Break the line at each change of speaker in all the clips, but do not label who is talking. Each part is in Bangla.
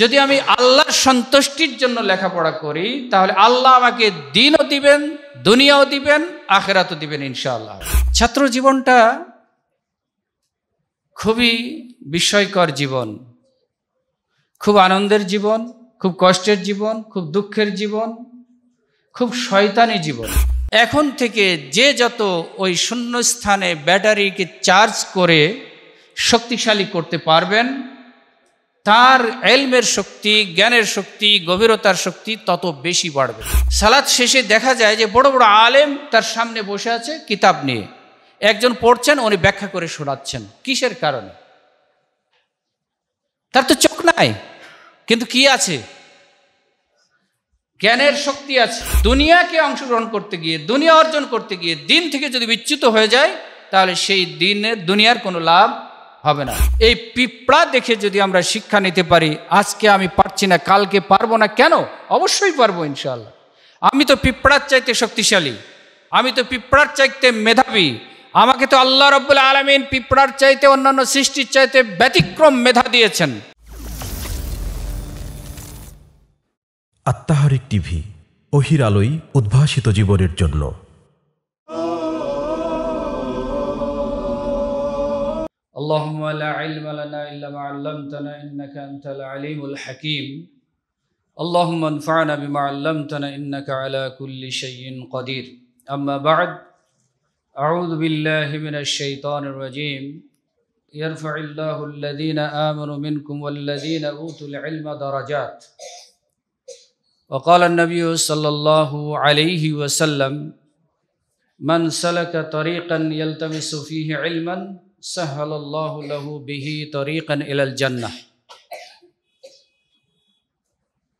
যদি আমি আল্লাহর সন্তুষ্টির জন্য লেখাপড়া করি তাহলে আল্লাহ আমাকে দিনও দিবেন দুনিয়াও দিবেন আখেরাতও দিবেন ইনশাআল্লাহ ছাত্র জীবনটা খুবই বিস্ময়কর জীবন খুব আনন্দের জীবন খুব কষ্টের জীবন খুব দুঃখের জীবন খুব শয়তানি জীবন এখন থেকে যে যত ওই শূন্য স্থানে ব্যাটারিকে চার্জ করে শক্তিশালী করতে পারবেন তার এলমের শক্তি জ্ঞানের শক্তি গভীরতার শক্তি তত বেশি বাড়বে সালাদ শেষে দেখা যায় যে বড় বড় আলেম তার সামনে বসে আছে কিতাব নিয়ে একজন পড়ছেন উনি ব্যাখ্যা করে শোনাচ্ছেন কিসের কারণে তার তো চোখ নাই কিন্তু কি আছে জ্ঞানের শক্তি আছে দুনিয়াকে অংশগ্রহণ করতে গিয়ে দুনিয়া অর্জন করতে গিয়ে দিন থেকে যদি বিচ্যুত হয়ে যায় তাহলে সেই দিনের দুনিয়ার কোনো লাভ হবে না এই পিঁপড়া দেখে যদি আমরা শিক্ষা নিতে পারি আজকে আমি পারছি না কালকে পারবো না কেন অবশ্যই পারবো ইনশাল্লাহ আমি তো পিঁপড়ার চাইতে শক্তিশালী আমি তো পিঁপড়ার চাইতে মেধাবী আমাকে তো আল্লাহ রব্বুল আলমিন পিঁপড়ার চাইতে অন্যান্য সৃষ্টির চাইতে ব্যতিক্রম মেধা দিয়েছেন আত্মাহারিক টিভি অহির আলোয় উদ্ভাসিত জীবনের জন্য اللهم لا علم لنا إلا ما علمتنا إنك أنت العليم الحكيم اللهم انفعنا بما علمتنا إنك على كل شيء قدير أما بعد أعوذ بالله من الشيطان الرجيم يرفع الله الذين آمنوا منكم والذين أوتوا العلم درجات وقال النبي صلى الله عليه وسلم من سلك طريقا يلتمس فيه علما سهل الله له به طريقا إلى الجنة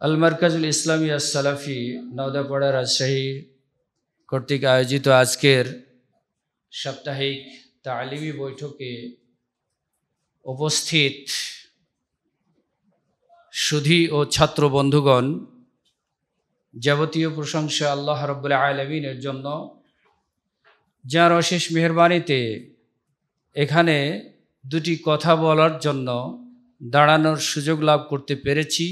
المركز الإسلامي السلفي نودة পড়া রাজশাহী কর্তৃক আয়োজিত আজকের সাপ্তাহিক তালিমি বৈঠকে উপস্থিত সুধী ও ছাত্র বন্ধুগণ যাবতীয় প্রশংসা আল্লাহ রব্বুল আলমিনের জন্য যার অশেষ মেহরবানিতে এখানে দুটি কথা বলার জন্য দাঁড়ানোর সুযোগ লাভ করতে পেরেছি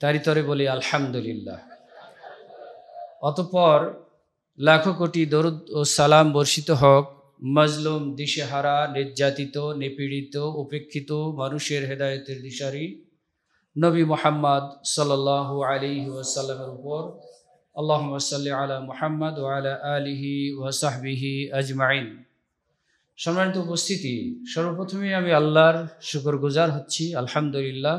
তারই তরে বলি আলহামদুলিল্লাহ অতপর লাখো কোটি দরুদ ও সালাম বর্ষিত হক মজলুম দিশেহারা নির্যাতিত নিপীড়িত উপেক্ষিত মানুষের হেদায়তের দিশারি নবী মোহাম্মদ সাল আলী ওয়াসাল্লামের উপর আল্লাহ সাল্লি আলা মোহাম্মদ ও আলা আলিহি ওয়াসাহবিহি আজমাইন সম্মানিত উপস্থিতি সর্বপ্রথমে আমি আল্লাহর শুকর গুজার হচ্ছি আলহামদুলিল্লাহ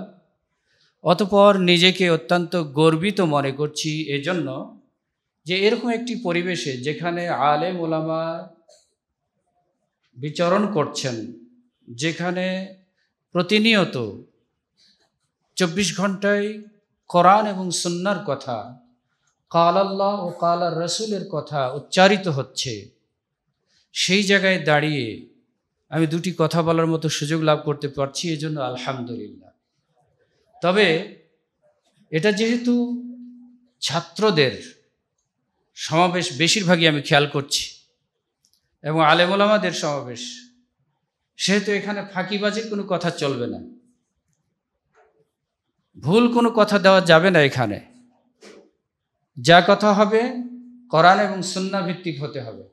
অতপর নিজেকে অত্যন্ত গর্বিত মনে করছি এজন্য যে এরকম একটি পরিবেশে যেখানে আলেম মোলামা বিচরণ করছেন যেখানে প্রতিনিয়ত চব্বিশ ঘন্টায় কোরআন এবং সন্ন্যার কথা কাল আল্লাহ ও কালার রসুলের কথা উচ্চারিত হচ্ছে সেই জায়গায় দাঁড়িয়ে আমি দুটি কথা বলার মতো সুযোগ লাভ করতে পারছি এজন্য আলহামদুলিল্লাহ তবে এটা যেহেতু ছাত্রদের সমাবেশ বেশিরভাগই আমি খেয়াল করছি এবং আলেমুলামাদের সমাবেশ সেহেতু এখানে ফাঁকিবাজির কোনো কথা চলবে না ভুল কোনো কথা দেওয়া যাবে না এখানে যা কথা হবে করান এবং সন্না ভিত্তিক হতে হবে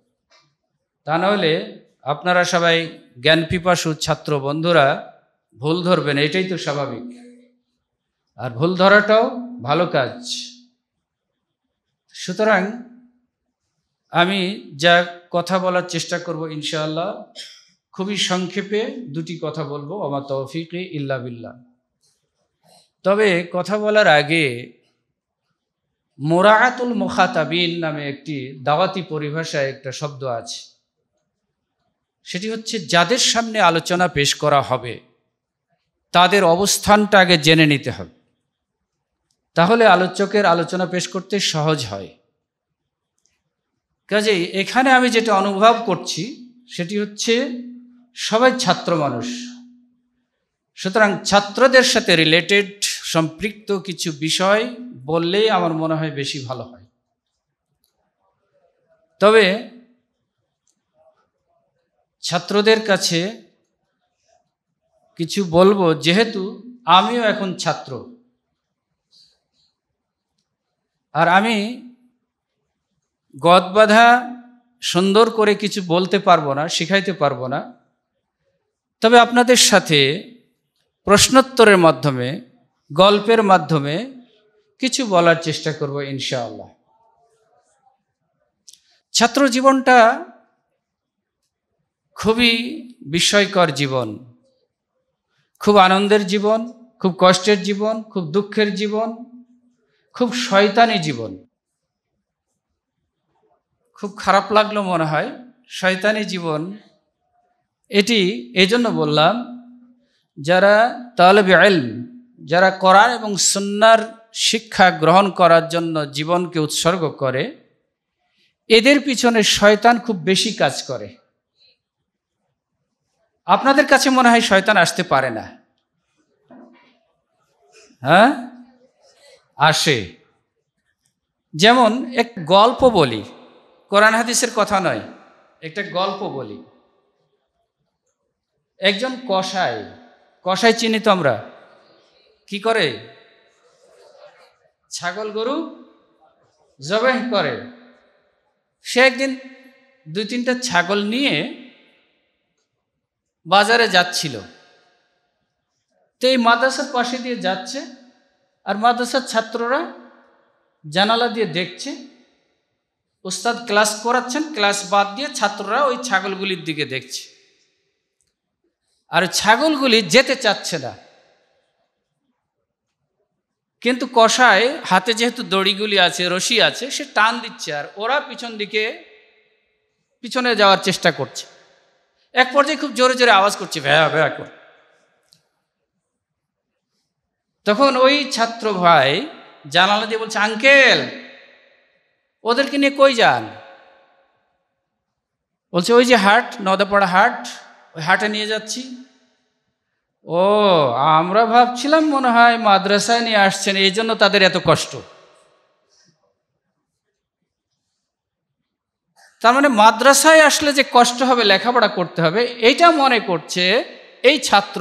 তা নাহলে আপনারা সবাই জ্ঞান পিপাসু ছাত্র বন্ধুরা ভুল ধরবেন এটাই তো স্বাভাবিক আর ভুল ধরাটাও ভালো কাজ সুতরাং আমি যা কথা বলার চেষ্টা করব ইনশাআল্লাহ খুবই সংক্ষেপে দুটি কথা বলবো আমার তৌফিকে ইল্লা বিল্লা তবে কথা বলার আগে মোরাআতুল মুখাতাবিন নামে একটি দাওয়াতি পরিভাষায় একটা শব্দ আছে সেটি হচ্ছে যাদের সামনে আলোচনা পেশ করা হবে তাদের অবস্থানটা আগে জেনে নিতে হবে তাহলে আলোচকের আলোচনা পেশ করতে সহজ হয় কাজেই এখানে আমি যেটা অনুভব করছি সেটি হচ্ছে সবাই ছাত্র মানুষ সুতরাং ছাত্রদের সাথে রিলেটেড সম্পৃক্ত কিছু বিষয় বললেই আমার মনে হয় বেশি ভালো হয় তবে ছাত্রদের কাছে কিছু বলবো যেহেতু আমিও এখন ছাত্র আর আমি গদবাধা সুন্দর করে কিছু বলতে পারবো না শিখাইতে পারবো না তবে আপনাদের সাথে প্রশ্নোত্তরের মাধ্যমে গল্পের মাধ্যমে কিছু বলার চেষ্টা করব ইনশাআল্লাহ ছাত্র জীবনটা খুবই বিস্ময়কর জীবন খুব আনন্দের জীবন খুব কষ্টের জীবন খুব দুঃখের জীবন খুব শয়তানি জীবন খুব খারাপ লাগলো মনে হয় শয়তানি জীবন এটি এজন্য বললাম যারা তালেব আল যারা করার এবং সন্ন্যার শিক্ষা গ্রহণ করার জন্য জীবনকে উৎসর্গ করে এদের পিছনে শয়তান খুব বেশি কাজ করে আপনাদের কাছে মনে হয় শয়তান আসতে পারে না হ্যাঁ আসে যেমন এক গল্প বলি কোরআন হাদিসের কথা নয় একটা গল্প বলি একজন কষাই কষাই চিনি তো আমরা কি করে ছাগল গরু জবাই করে সে একদিন দুই তিনটা ছাগল নিয়ে বাজারে যাচ্ছিল তো এই মাদ্রাসার পাশে দিয়ে যাচ্ছে আর মাদ্রাসার ছাত্ররা জানালা দিয়ে দেখছে উস্তাদ ক্লাস করাচ্ছেন ক্লাস বাদ দিয়ে ছাত্ররা ওই ছাগলগুলির দিকে দেখছে আর ছাগলগুলি যেতে চাচ্ছে না কিন্তু কষায় হাতে যেহেতু দড়িগুলি আছে রশি আছে সে টান দিচ্ছে আর ওরা পিছন দিকে পিছনে যাওয়ার চেষ্টা করছে এক পর্যায়ে খুব জোরে জোরে আওয়াজ করছে ভ্যা ভ্যা করে তখন ওই ছাত্র ভাই জানালা দিয়ে বলছে আঙ্কেল ওদেরকে নিয়ে কই যান বলছে ওই যে হাট নদাপাড়া হাট ওই হাটে নিয়ে যাচ্ছি ও আমরা ভাবছিলাম মনে হয় মাদ্রাসায় নিয়ে আসছেন এই জন্য তাদের এত কষ্ট তার মানে মাদ্রাসায় আসলে যে কষ্ট হবে লেখাপড়া করতে হবে এইটা মনে করছে এই ছাত্র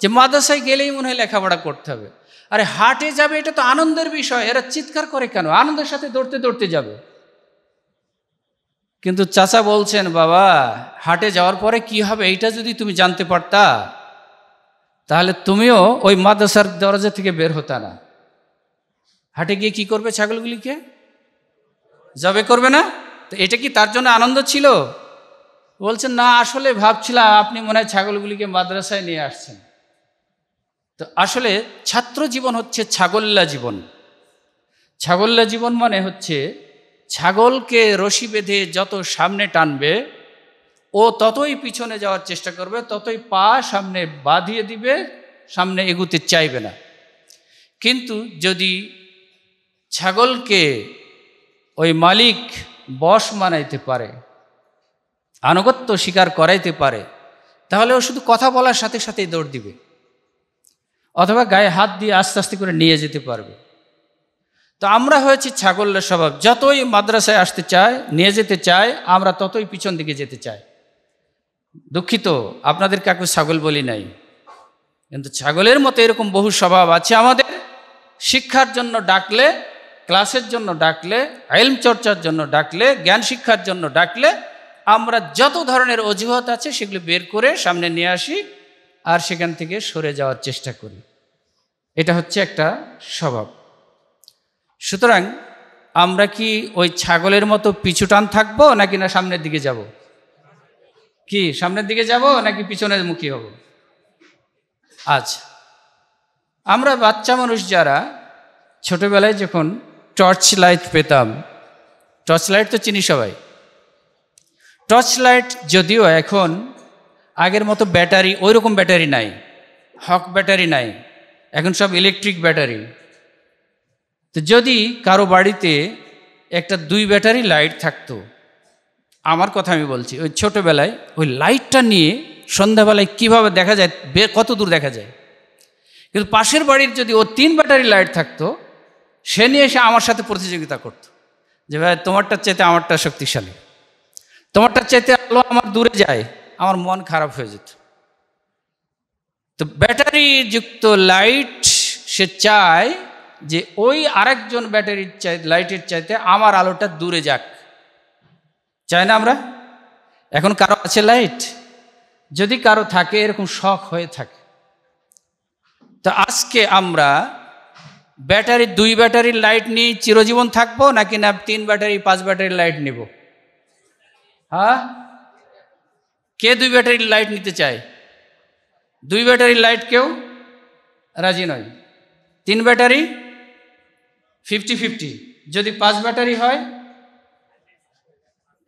যে মাদ্রাসায় গেলেই মনে হয় লেখাপড়া করতে হবে আরে হাটে যাবে এটা তো আনন্দের বিষয় এরা চিৎকার করে কেন আনন্দের সাথে দৌড়তে দৌড়তে যাবে কিন্তু চাচা বলছেন বাবা হাটে যাওয়ার পরে কি হবে এইটা যদি তুমি জানতে পারতা তাহলে তুমিও ওই মাদ্রাসার দরজা থেকে বের হতা না হাটে গিয়ে কি করবে ছাগলগুলিকে জবে করবে না তো এটা কি তার জন্য আনন্দ ছিল বলছেন না আসলে ভাবছিলাম আপনি মনে হয় ছাগলগুলিকে মাদ্রাসায় নিয়ে আসছেন তো আসলে ছাত্র জীবন হচ্ছে ছাগল্লা জীবন ছাগল্লা জীবন মানে হচ্ছে ছাগলকে রশি বেঁধে যত সামনে টানবে ও ততই পিছনে যাওয়ার চেষ্টা করবে ততই পা সামনে বাঁধিয়ে দিবে সামনে এগুতে চাইবে না কিন্তু যদি ছাগলকে ওই মালিক বশ মানাইতে পারে আনুগত্য স্বীকার করাইতে পারে তাহলে ও শুধু কথা বলার সাথে সাথেই দৌড় দিবে অথবা গায়ে হাত দিয়ে আস্তে আস্তে করে নিয়ে যেতে পারবে তো আমরা হয়েছি ছাগলের স্বভাব যতই মাদ্রাসায় আসতে চায় নিয়ে যেতে চায় আমরা ততই পিছন দিকে যেতে চাই দুঃখিত আপনাদের কাকু ছাগল বলি নাই কিন্তু ছাগলের মতো এরকম বহু স্বভাব আছে আমাদের শিক্ষার জন্য ডাকলে ক্লাসের জন্য ডাকলে এলম চর্চার জন্য ডাকলে জ্ঞান শিক্ষার জন্য ডাকলে আমরা যত ধরনের অজুহাত আছে সেগুলি বের করে সামনে নিয়ে আসি আর সেখান থেকে সরে যাওয়ার চেষ্টা করি এটা হচ্ছে একটা স্বভাব সুতরাং আমরা কি ওই ছাগলের মতো পিছুটান থাকবো নাকি না সামনের দিকে যাব কি সামনের দিকে যাব নাকি পিছনের মুখী হব আচ্ছা আমরা বাচ্চা মানুষ যারা ছোটবেলায় যখন টর্চ লাইট পেতাম টর্চ লাইট তো চিনি সবাই টর্চ লাইট যদিও এখন আগের মতো ব্যাটারি ওই রকম ব্যাটারি নাই হক ব্যাটারি নাই এখন সব ইলেকট্রিক ব্যাটারি তো যদি কারো বাড়িতে একটা দুই ব্যাটারি লাইট থাকতো আমার কথা আমি বলছি ওই ছোটোবেলায় ওই লাইটটা নিয়ে সন্ধ্যাবেলায় কিভাবে দেখা যায় কত দূর দেখা যায় কিন্তু পাশের বাড়ির যদি ও তিন ব্যাটারি লাইট থাকতো সে নিয়ে এসে আমার সাথে প্রতিযোগিতা করত যে ভাই তোমারটার চাইতে আমারটা শক্তিশালী তোমারটার চাইতে আলো আমার দূরে যায় আমার মন খারাপ হয়ে যেত তো ব্যাটারি যুক্ত লাইট সে চায় যে ওই আরেকজন ব্যাটারির চাই লাইটের চাইতে আমার আলোটা দূরে যাক চাই না আমরা এখন কারো আছে লাইট যদি কারো থাকে এরকম শখ হয়ে থাকে তো আজকে আমরা ব্যাটারি দুই ব্যাটারির লাইট নিয়ে চিরজীবন থাকবো নাকি না তিন ব্যাটারি পাঁচ ব্যাটারির লাইট নেব হ্যাঁ কে দুই ব্যাটারির লাইট নিতে চায় দুই ব্যাটারির লাইট কেউ রাজি নয় তিন ব্যাটারি ফিফটি ফিফটি যদি পাঁচ ব্যাটারি হয়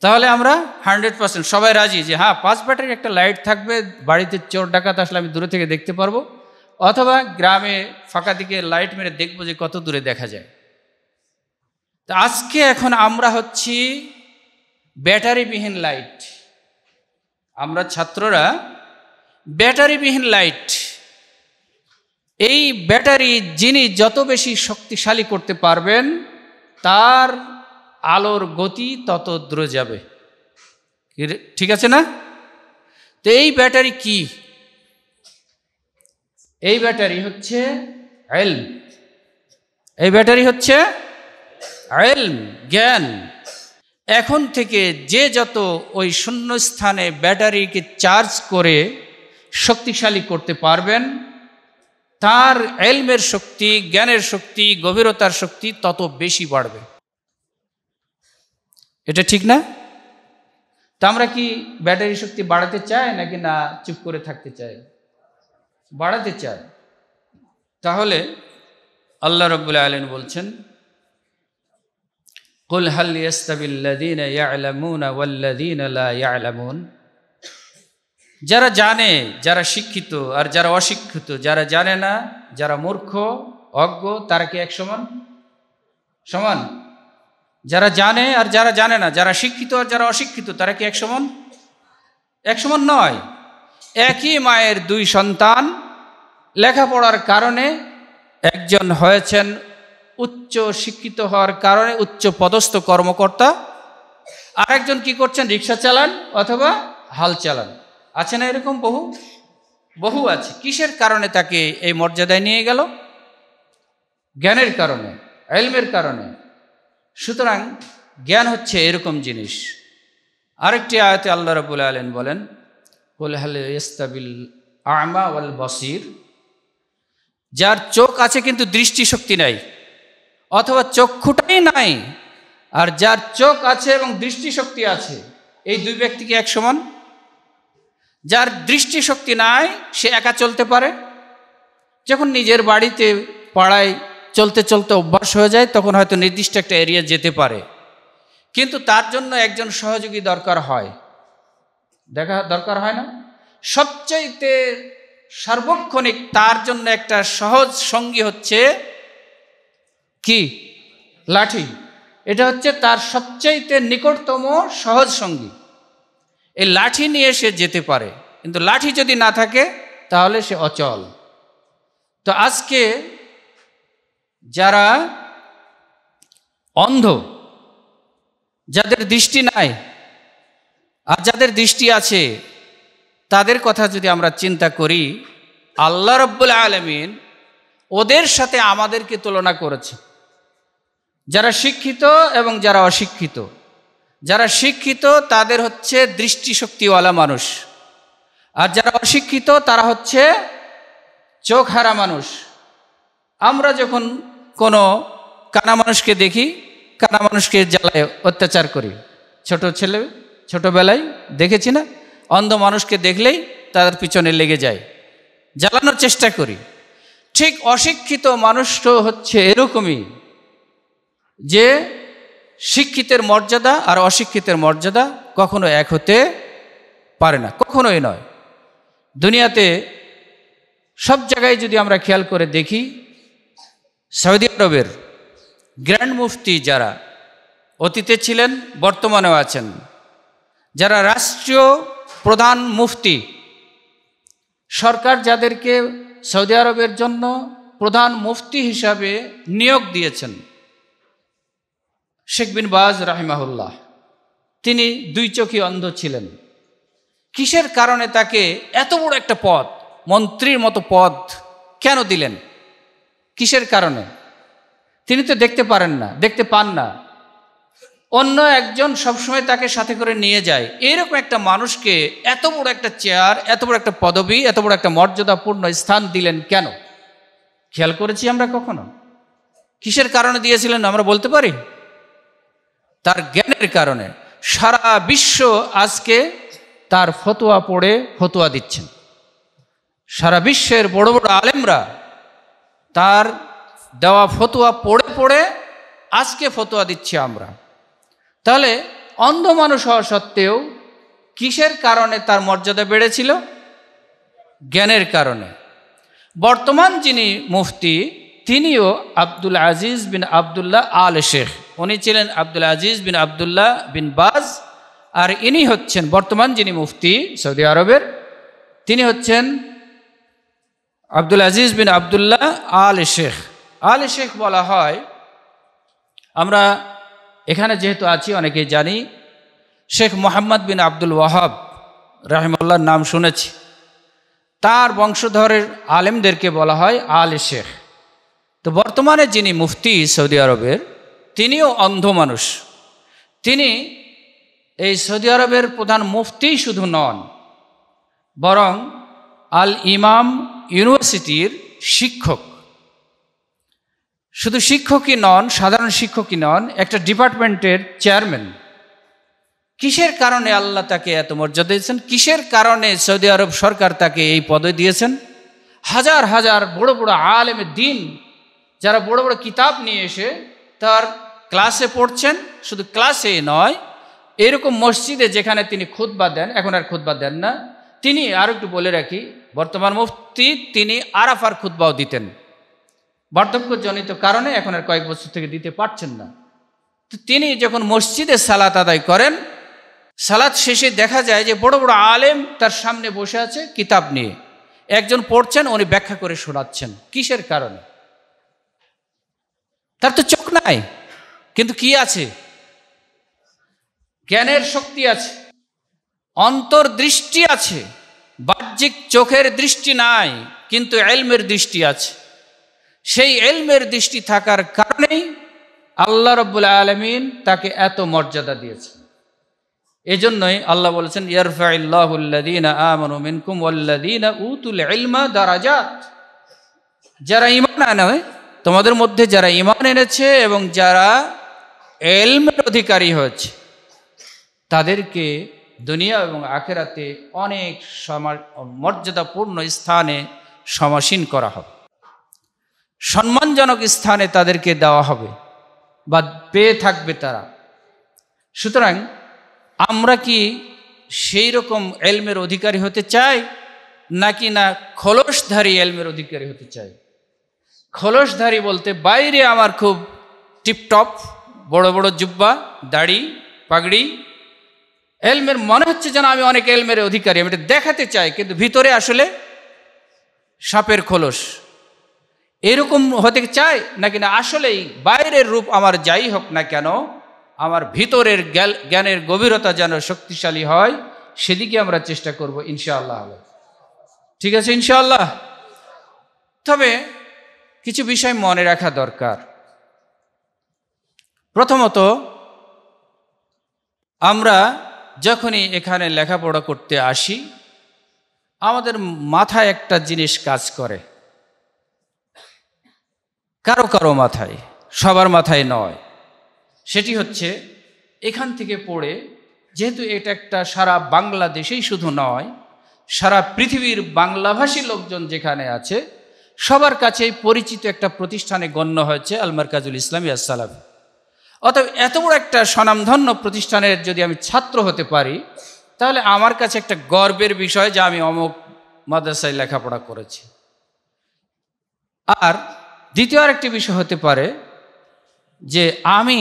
তাহলে আমরা হান্ড্রেড পার্সেন্ট সবাই রাজি যে হ্যাঁ পাঁচ ব্যাটারির একটা লাইট থাকবে বাড়িতে চোর ডাকাত আসলে আমি দূরে থেকে দেখতে পারবো অথবা গ্রামে ফাঁকা দিকে লাইট মেরে দেখবো যে কত দূরে দেখা যায় তো আজকে এখন আমরা হচ্ছি ব্যাটারিবিহীন লাইট আমরা ছাত্ররা ব্যাটারিবিহীন লাইট এই ব্যাটারি যিনি যত বেশি শক্তিশালী করতে পারবেন তার আলোর গতি তত দূরে যাবে ঠিক আছে না তো এই ব্যাটারি কী এই ব্যাটারি হচ্ছে এলম এই ব্যাটারি হচ্ছে এলম জ্ঞান এখন থেকে যে যত ওই শূন্য স্থানে ব্যাটারিকে চার্জ করে শক্তিশালী করতে পারবেন তার এলমের শক্তি জ্ঞানের শক্তি গভীরতার শক্তি তত বেশি বাড়বে এটা ঠিক না তা আমরা কি ব্যাটারি শক্তি বাড়াতে চাই নাকি না চুপ করে থাকতে চাই বাড়াতে চায় তাহলে আল্লাহ রব্বুল আলম বলছেন কুল هل يستوي الذين يعلمون والذين لا যারা জানে যারা শিক্ষিত আর যারা অশিক্ষিত যারা জানে না যারা মূর্খ অজ্ঞ তারা কি এক সমান সমান যারা জানে আর যারা জানে না যারা শিক্ষিত আর যারা অশিক্ষিত তারা কি এক সমান এক সমান নয় একই মায়ের দুই সন্তান লেখাপড়ার কারণে একজন হয়েছেন উচ্চ শিক্ষিত হওয়ার কারণে উচ্চ পদস্থ কর্মকর্তা আরেকজন কি করছেন রিক্সা চালান অথবা হাল চালান আছে না এরকম বহু বহু আছে কিসের কারণে তাকে এই মর্যাদায় নিয়ে গেল জ্ঞানের কারণে এলমের কারণে সুতরাং জ্ঞান হচ্ছে এরকম জিনিস আরেকটি আয়তে আল্লাহ রবুল আলেন বলেন বলে ইস্তাবিল আমা ওয়াল বসির যার চোখ আছে কিন্তু দৃষ্টিশক্তি নাই অথবা চক্ষুটাই নাই আর যার চোখ আছে এবং দৃষ্টিশক্তি আছে এই দুই ব্যক্তি কি এক সমান যার দৃষ্টিশক্তি নাই সে একা চলতে পারে যখন নিজের বাড়িতে পাড়ায় চলতে চলতে অভ্যাস হয়ে যায় তখন হয়তো নির্দিষ্ট একটা এরিয়া যেতে পারে কিন্তু তার জন্য একজন সহযোগী দরকার হয় দেখা দরকার হয় না সবচাইতে সার্বক্ষণিক তার জন্য একটা সহজ সঙ্গী হচ্ছে কি লাঠি এটা হচ্ছে তার সবচাইতে নিকটতম সহজ সঙ্গী এই লাঠি নিয়ে সে যেতে পারে কিন্তু লাঠি যদি না থাকে তাহলে সে অচল তো আজকে যারা অন্ধ যাদের দৃষ্টি নাই আর যাদের দৃষ্টি আছে তাদের কথা যদি আমরা চিন্তা করি আল্লাহ রব্বুল আলমিন ওদের সাথে আমাদেরকে তুলনা করেছে যারা শিক্ষিত এবং যারা অশিক্ষিত যারা শিক্ষিত তাদের হচ্ছে দৃষ্টিশক্তিওয়ালা মানুষ আর যারা অশিক্ষিত তারা হচ্ছে চোখ হারা মানুষ আমরা যখন কোনো কানা মানুষকে দেখি কানা মানুষকে জ্বালায় অত্যাচার করি ছোট ছেলে ছোটোবেলায় দেখেছি না অন্ধ মানুষকে দেখলেই তাদের পিছনে লেগে যায় জ্বালানোর চেষ্টা করি ঠিক অশিক্ষিত মানুষ হচ্ছে এরকমই যে শিক্ষিতের মর্যাদা আর অশিক্ষিতের মর্যাদা কখনো এক হতে পারে না কখনোই নয় দুনিয়াতে সব জায়গায় যদি আমরা খেয়াল করে দেখি সৌদি আরবের গ্র্যান্ড মুফতি যারা অতীতে ছিলেন বর্তমানেও আছেন যারা রাষ্ট্রীয় প্রধান মুফতি সরকার যাদেরকে সৌদি আরবের জন্য প্রধান মুফতি হিসাবে নিয়োগ দিয়েছেন শেখ বিন বাজ রাহিমাহুল্লাহ তিনি দুই চোখে অন্ধ ছিলেন কিসের কারণে তাকে এত বড় একটা পদ মন্ত্রীর মতো পদ কেন দিলেন কিসের কারণে তিনি তো দেখতে পারেন না দেখতে পান না অন্য একজন সবসময় তাকে সাথে করে নিয়ে যায় এরকম একটা মানুষকে এত বড় একটা চেয়ার এত বড় একটা পদবি এত বড় একটা মর্যাদাপূর্ণ স্থান দিলেন কেন খেয়াল করেছি আমরা কখনো কিসের কারণে দিয়েছিলেন আমরা বলতে পারি তার জ্ঞানের কারণে সারা বিশ্ব আজকে তার ফতোয়া পড়ে ফতোয়া দিচ্ছেন সারা বিশ্বের বড় বড় আলেমরা তার দেওয়া ফতোয়া পড়ে পড়ে আজকে ফতোয়া দিচ্ছি আমরা তাহলে অন্ধ মানুষ হওয়া সত্ত্বেও কিসের কারণে তার মর্যাদা বেড়েছিল জ্ঞানের কারণে বর্তমান যিনি মুফতি তিনিও আব্দুল আজিজ বিন আবদুল্লাহ আল শেখ উনি ছিলেন আব্দুল আজিজ বিন আবদুল্লাহ বিন বাজ আর ইনি হচ্ছেন বর্তমান যিনি মুফতি সৌদি আরবের তিনি হচ্ছেন আব্দুল আজিজ বিন আবদুল্লাহ আল শেখ আল শেখ বলা হয় আমরা এখানে যেহেতু আছি অনেকেই জানি শেখ মোহাম্মদ বিন আব্দুল ওয়াহাব রাহিমুল্লাহর নাম শুনেছি তার বংশধরের আলেমদেরকে বলা হয় আল শেখ তো বর্তমানে যিনি মুফতি সৌদি আরবের তিনিও অন্ধ মানুষ তিনি এই সৌদি আরবের প্রধান মুফতি শুধু নন বরং আল ইমাম ইউনিভার্সিটির শিক্ষক শুধু শিক্ষকই নন সাধারণ শিক্ষকই নন একটা ডিপার্টমেন্টের চেয়ারম্যান কিসের কারণে আল্লাহ তাকে এত মর্যাদা দিয়েছেন কিসের কারণে সৌদি আরব সরকার তাকে এই পদে দিয়েছেন হাজার হাজার বড় বড় আলেম দিন যারা বড় বড় কিতাব নিয়ে এসে তার ক্লাসে পড়ছেন শুধু ক্লাসে নয় এরকম মসজিদে যেখানে তিনি খুদ্া দেন এখন আর খুদ্া দেন না তিনি আর একটু বলে রাখি বর্তমান মুফতি তিনি আরাফার খুদ্বাও দিতেন বার্ধক্যজনিত কারণে এখন আর কয়েক বছর থেকে দিতে পারছেন না তো তিনি যখন মসজিদে সালাত আদায় করেন সালাত শেষে দেখা যায় যে বড় বড় আলেম তার সামনে বসে আছে কিতাব নিয়ে একজন পড়ছেন উনি ব্যাখ্যা করে শোনাচ্ছেন কিসের কারণে তার তো চোখ নাই কিন্তু কি আছে জ্ঞানের শক্তি আছে অন্তর্দৃষ্টি আছে বাহ্যিক চোখের দৃষ্টি নাই কিন্তু এলমের দৃষ্টি আছে সেই এলমের দৃষ্টি থাকার কারণেই আল্লাহ রব্বুল আলমিন তাকে এত মর্যাদা দিয়েছে এজন্যই আল্লাহ বলেছেন যারা ইমান আনে তোমাদের মধ্যে যারা ইমান এনেছে এবং যারা এলমের অধিকারী হয়েছে তাদেরকে দুনিয়া এবং আখেরাতে অনেক সমা মর্যাদাপূর্ণ স্থানে সমাসীন করা হবে সম্মানজনক স্থানে তাদেরকে দেওয়া হবে বা পেয়ে থাকবে তারা সুতরাং আমরা কি সেই রকম এলমের অধিকারী হতে চাই নাকি না খোলসধারী এলমের অধিকারী হতে চাই খোলসধারী বলতে বাইরে আমার খুব টিপটপ বড় বড় জুব্বা দাড়ি পাগড়ি এলমের মনে হচ্ছে যেন আমি অনেক এলমের অধিকারী আমি এটা দেখাতে চাই কিন্তু ভিতরে আসলে সাপের খোলস এরকম হতে চায় নাকি না আসলেই বাইরের রূপ আমার যাই হোক না কেন আমার ভিতরের জ্ঞানের গভীরতা যেন শক্তিশালী হয় সেদিকে আমরা চেষ্টা করব ইনশাআল্লাহ ঠিক আছে ইনশাআল্লাহ তবে কিছু বিষয় মনে রাখা দরকার প্রথমত আমরা যখনই এখানে লেখাপড়া করতে আসি আমাদের মাথায় একটা জিনিস কাজ করে কারো কারো মাথায় সবার মাথায় নয় সেটি হচ্ছে এখান থেকে পড়ে যেহেতু এটা একটা সারা বাংলাদেশেই শুধু নয় সারা পৃথিবীর বাংলাভাষী লোকজন যেখানে আছে সবার কাছে পরিচিত একটা প্রতিষ্ঠানে গণ্য হয়েছে আলমারকাজুল ইসলাম ইয়াসালাম অতএব এত বড় একটা স্বনামধন্য প্রতিষ্ঠানের যদি আমি ছাত্র হতে পারি তাহলে আমার কাছে একটা গর্বের বিষয় যে আমি অমুক মাদ্রাসায় লেখাপড়া করেছি আর দ্বিতীয় আরেকটি বিষয় হতে পারে যে আমি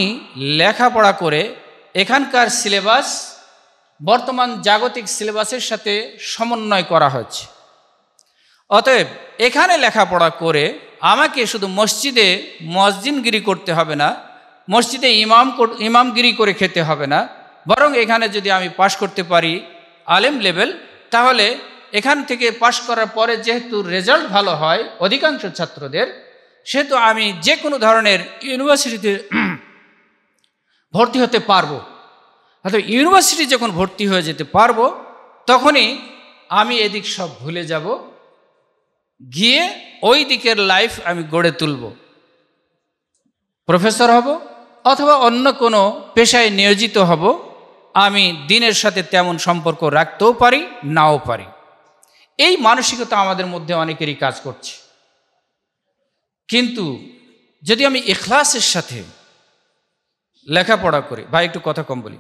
লেখাপড়া করে এখানকার সিলেবাস বর্তমান জাগতিক সিলেবাসের সাথে সমন্বয় করা হচ্ছে অতএব এখানে লেখাপড়া করে আমাকে শুধু মসজিদে মসজিদগিরি করতে হবে না মসজিদে ইমাম ইমামগিরি করে খেতে হবে না বরং এখানে যদি আমি পাশ করতে পারি আলেম লেভেল তাহলে এখান থেকে পাশ করার পরে যেহেতু রেজাল্ট ভালো হয় অধিকাংশ ছাত্রদের সে তো আমি যে কোনো ধরনের ইউনিভার্সিটিতে ভর্তি হতে পারবো অর্থাৎ ইউনিভার্সিটি যখন ভর্তি হয়ে যেতে পারবো তখনই আমি এদিক সব ভুলে যাব গিয়ে ওই দিকের লাইফ আমি গড়ে তুলব প্রফেসর হব অথবা অন্য কোনো পেশায় নিয়োজিত হব আমি দিনের সাথে তেমন সম্পর্ক রাখতেও পারি নাও পারি এই মানসিকতা আমাদের মধ্যে অনেকেরই কাজ করছে কিন্তু যদি আমি এখলাসের সাথে লেখাপড়া করি বা একটু কথা কম বলি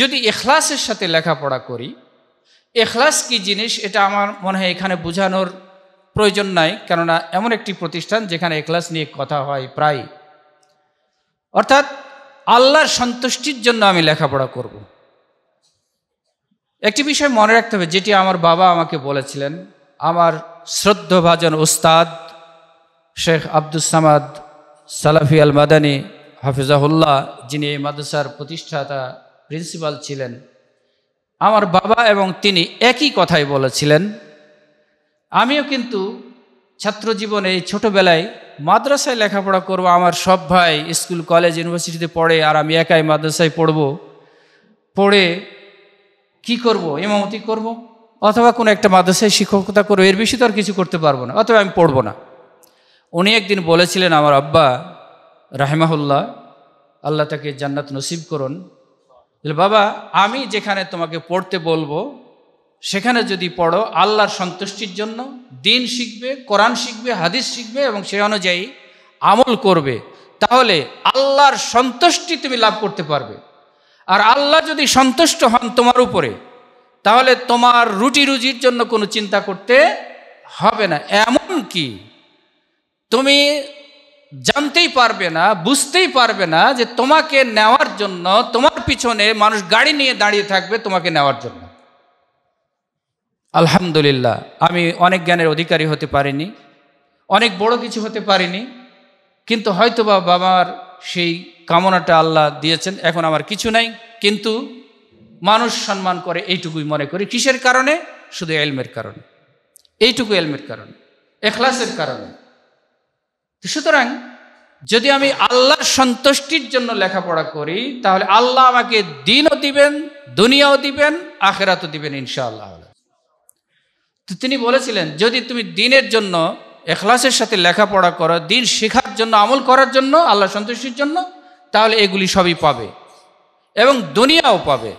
যদি এখলাসের সাথে লেখাপড়া করি এখলাস কি জিনিস এটা আমার মনে হয় এখানে বোঝানোর প্রয়োজন নাই কেননা এমন একটি প্রতিষ্ঠান যেখানে এখলাস নিয়ে কথা হয় প্রায় অর্থাৎ আল্লাহর সন্তুষ্টির জন্য আমি লেখাপড়া করব। একটি বিষয় মনে রাখতে হবে যেটি আমার বাবা আমাকে বলেছিলেন আমার শ্রদ্ধভাজন ওস্তাদ শেখ আব্দুল সামাদ সালাফি আল মাদানী হাফিজাহুল্লাহ যিনি এই মাদ্রাসার প্রতিষ্ঠাতা প্রিন্সিপাল ছিলেন আমার বাবা এবং তিনি একই কথাই বলেছিলেন আমিও কিন্তু ছাত্র জীবনে ছোটোবেলায় মাদ্রাসায় লেখাপড়া করব আমার সব ভাই স্কুল কলেজ ইউনিভার্সিটিতে পড়ে আর আমি একাই মাদ্রাসায় পড়ব পড়ে কি করব এমামতি করব অথবা কোনো একটা মাদ্রাসায় শিক্ষকতা করবো এর বেশি তো আর কিছু করতে পারবো না অথবা আমি পড়বো না উনি একদিন বলেছিলেন আমার আব্বা রাহেমাহুল্লাহ আল্লাহ তাকে জান্নাত নসিব করুন বাবা আমি যেখানে তোমাকে পড়তে বলবো সেখানে যদি পড়ো আল্লাহর সন্তুষ্টির জন্য দিন শিখবে কোরআন শিখবে হাদিস শিখবে এবং সে অনুযায়ী আমল করবে তাহলে আল্লাহর সন্তুষ্টি তুমি লাভ করতে পারবে আর আল্লাহ যদি সন্তুষ্ট হন তোমার উপরে তাহলে তোমার রুটি রুজির জন্য কোনো চিন্তা করতে হবে না এমন কি তুমি জানতেই পারবে না বুঝতেই পারবে না যে তোমাকে নেওয়ার জন্য তোমার পিছনে মানুষ গাড়ি নিয়ে দাঁড়িয়ে থাকবে তোমাকে নেওয়ার জন্য আলহামদুলিল্লাহ আমি অনেক জ্ঞানের অধিকারী হতে পারিনি অনেক বড় কিছু হতে পারিনি কিন্তু হয়তো বা বাবার সেই কামনাটা আল্লাহ দিয়েছেন এখন আমার কিছু নাই কিন্তু মানুষ সম্মান করে এইটুকুই মনে করি কিসের কারণে শুধু এলমের কারণে এইটুকু এলমের কারণে এখলাসের কারণে সুতরাং যদি আমি আল্লাহর সন্তুষ্টির জন্য লেখাপড়া করি তাহলে আল্লাহ আমাকে দিনও দিবেন দুনিয়াও দিবেন আখেরাতও দিবেন ইনশাআল্লাহ তো তিনি বলেছিলেন যদি তুমি দিনের জন্য এখলাসের সাথে লেখাপড়া করো দিন শেখার জন্য আমল করার জন্য আল্লাহ সন্তুষ্টির জন্য তাহলে এগুলি সবই পাবে এবং দুনিয়াও পাবে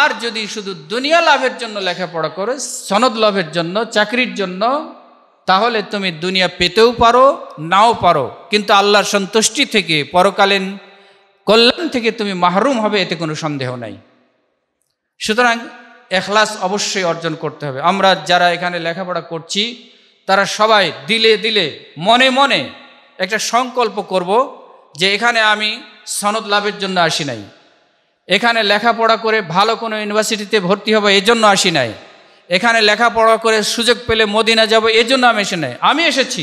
আর যদি শুধু দুনিয়া লাভের জন্য লেখাপড়া করো সনদ লাভের জন্য চাকরির জন্য তাহলে তুমি দুনিয়া পেতেও পারো নাও পারো কিন্তু আল্লাহর সন্তুষ্টি থেকে পরকালীন কল্যাণ থেকে তুমি মাহরুম হবে এতে কোনো সন্দেহ নাই সুতরাং এখলাস অবশ্যই অর্জন করতে হবে আমরা যারা এখানে লেখাপড়া করছি তারা সবাই দিলে দিলে মনে মনে একটা সংকল্প করব যে এখানে আমি সনদ লাভের জন্য আসি নাই এখানে লেখাপড়া করে ভালো কোনো ইউনিভার্সিটিতে ভর্তি হবো এজন্য আসি নাই এখানে লেখাপড়া করে সুযোগ পেলে মদিনা যাব এজন্য আমি এসে নেই আমি এসেছি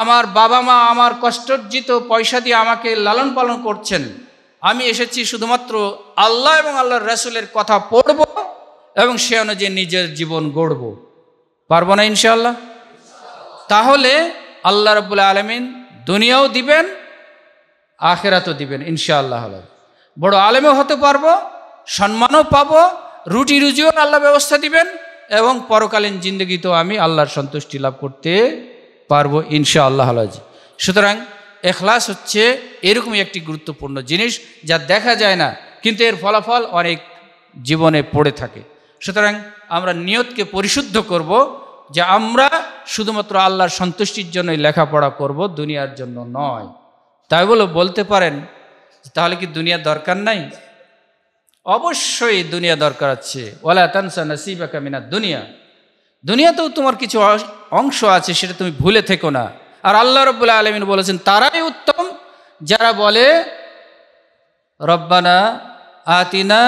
আমার বাবা মা আমার কষ্টর্জিত পয়সা দিয়ে আমাকে লালন পালন করছেন আমি এসেছি শুধুমাত্র আল্লাহ এবং আল্লাহর রাসুলের কথা পড়ব এবং সে অনুযায়ী নিজের জীবন গড়ব পারবো না ইনশাল্লাহ তাহলে আল্লাহ রবুল্লা আলমিন দুনিয়াও দিবেন আখেরাতও দিবেন ইনশাআল্লাহ বড় আলেমও হতে পারবো সম্মানও পাবো রুটি রুজিও আল্লাহ ব্যবস্থা দিবেন এবং পরকালীন জিন্দগিতেও আমি আল্লাহর সন্তুষ্টি লাভ করতে পারবো ইনশা আল্লাহ সুতরাং এখলাস হচ্ছে এরকমই একটি গুরুত্বপূর্ণ জিনিস যা দেখা যায় না কিন্তু এর ফলাফল অনেক জীবনে পড়ে থাকে সুতরাং আমরা নিয়তকে পরিশুদ্ধ করব যে আমরা শুধুমাত্র আল্লাহর সন্তুষ্টির জন্যই লেখাপড়া করব দুনিয়ার জন্য নয় তাই বলে বলতে পারেন তাহলে কি দুনিয়া দরকার নাই অবশ্যই দুনিয়া দরকার আছে ওলা তানসা নসিবা কামিনা দুনিয়া দুনিয়াতেও তোমার কিছু অংশ আছে সেটা তুমি ভুলে থেকো না আর আল্লাহ রব্বুল্লা আলমিন বলেছেন তারাই উত্তম যারা বলে রব্বানা আতিনা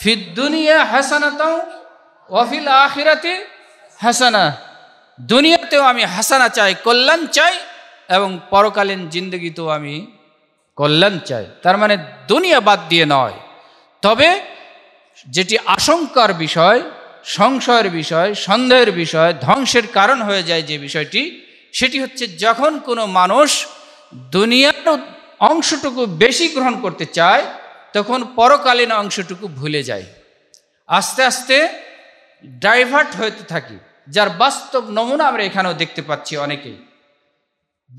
ফিদ দুনিয়া হাসানাত ওয়াফিল আখিরাতে হাসানা দুনিয়াতেও আমি হাসানা চাই কল্যাণ চাই এবং পরকালীন জিন্দগিতেও আমি কল্যাণ চাই তার মানে দুনিয়া বাদ দিয়ে নয় তবে যেটি আশঙ্কার বিষয় সংশয়ের বিষয় সন্দেহের বিষয় ধ্বংসের কারণ হয়ে যায় যে বিষয়টি সেটি হচ্ছে যখন কোনো মানুষ দুনিয়ার অংশটুকু বেশি গ্রহণ করতে চায় তখন পরকালীন অংশটুকু ভুলে যায় আস্তে আস্তে ডাইভার্ট হতে থাকি যার বাস্তব নমুনা আমরা এখানেও দেখতে পাচ্ছি অনেকেই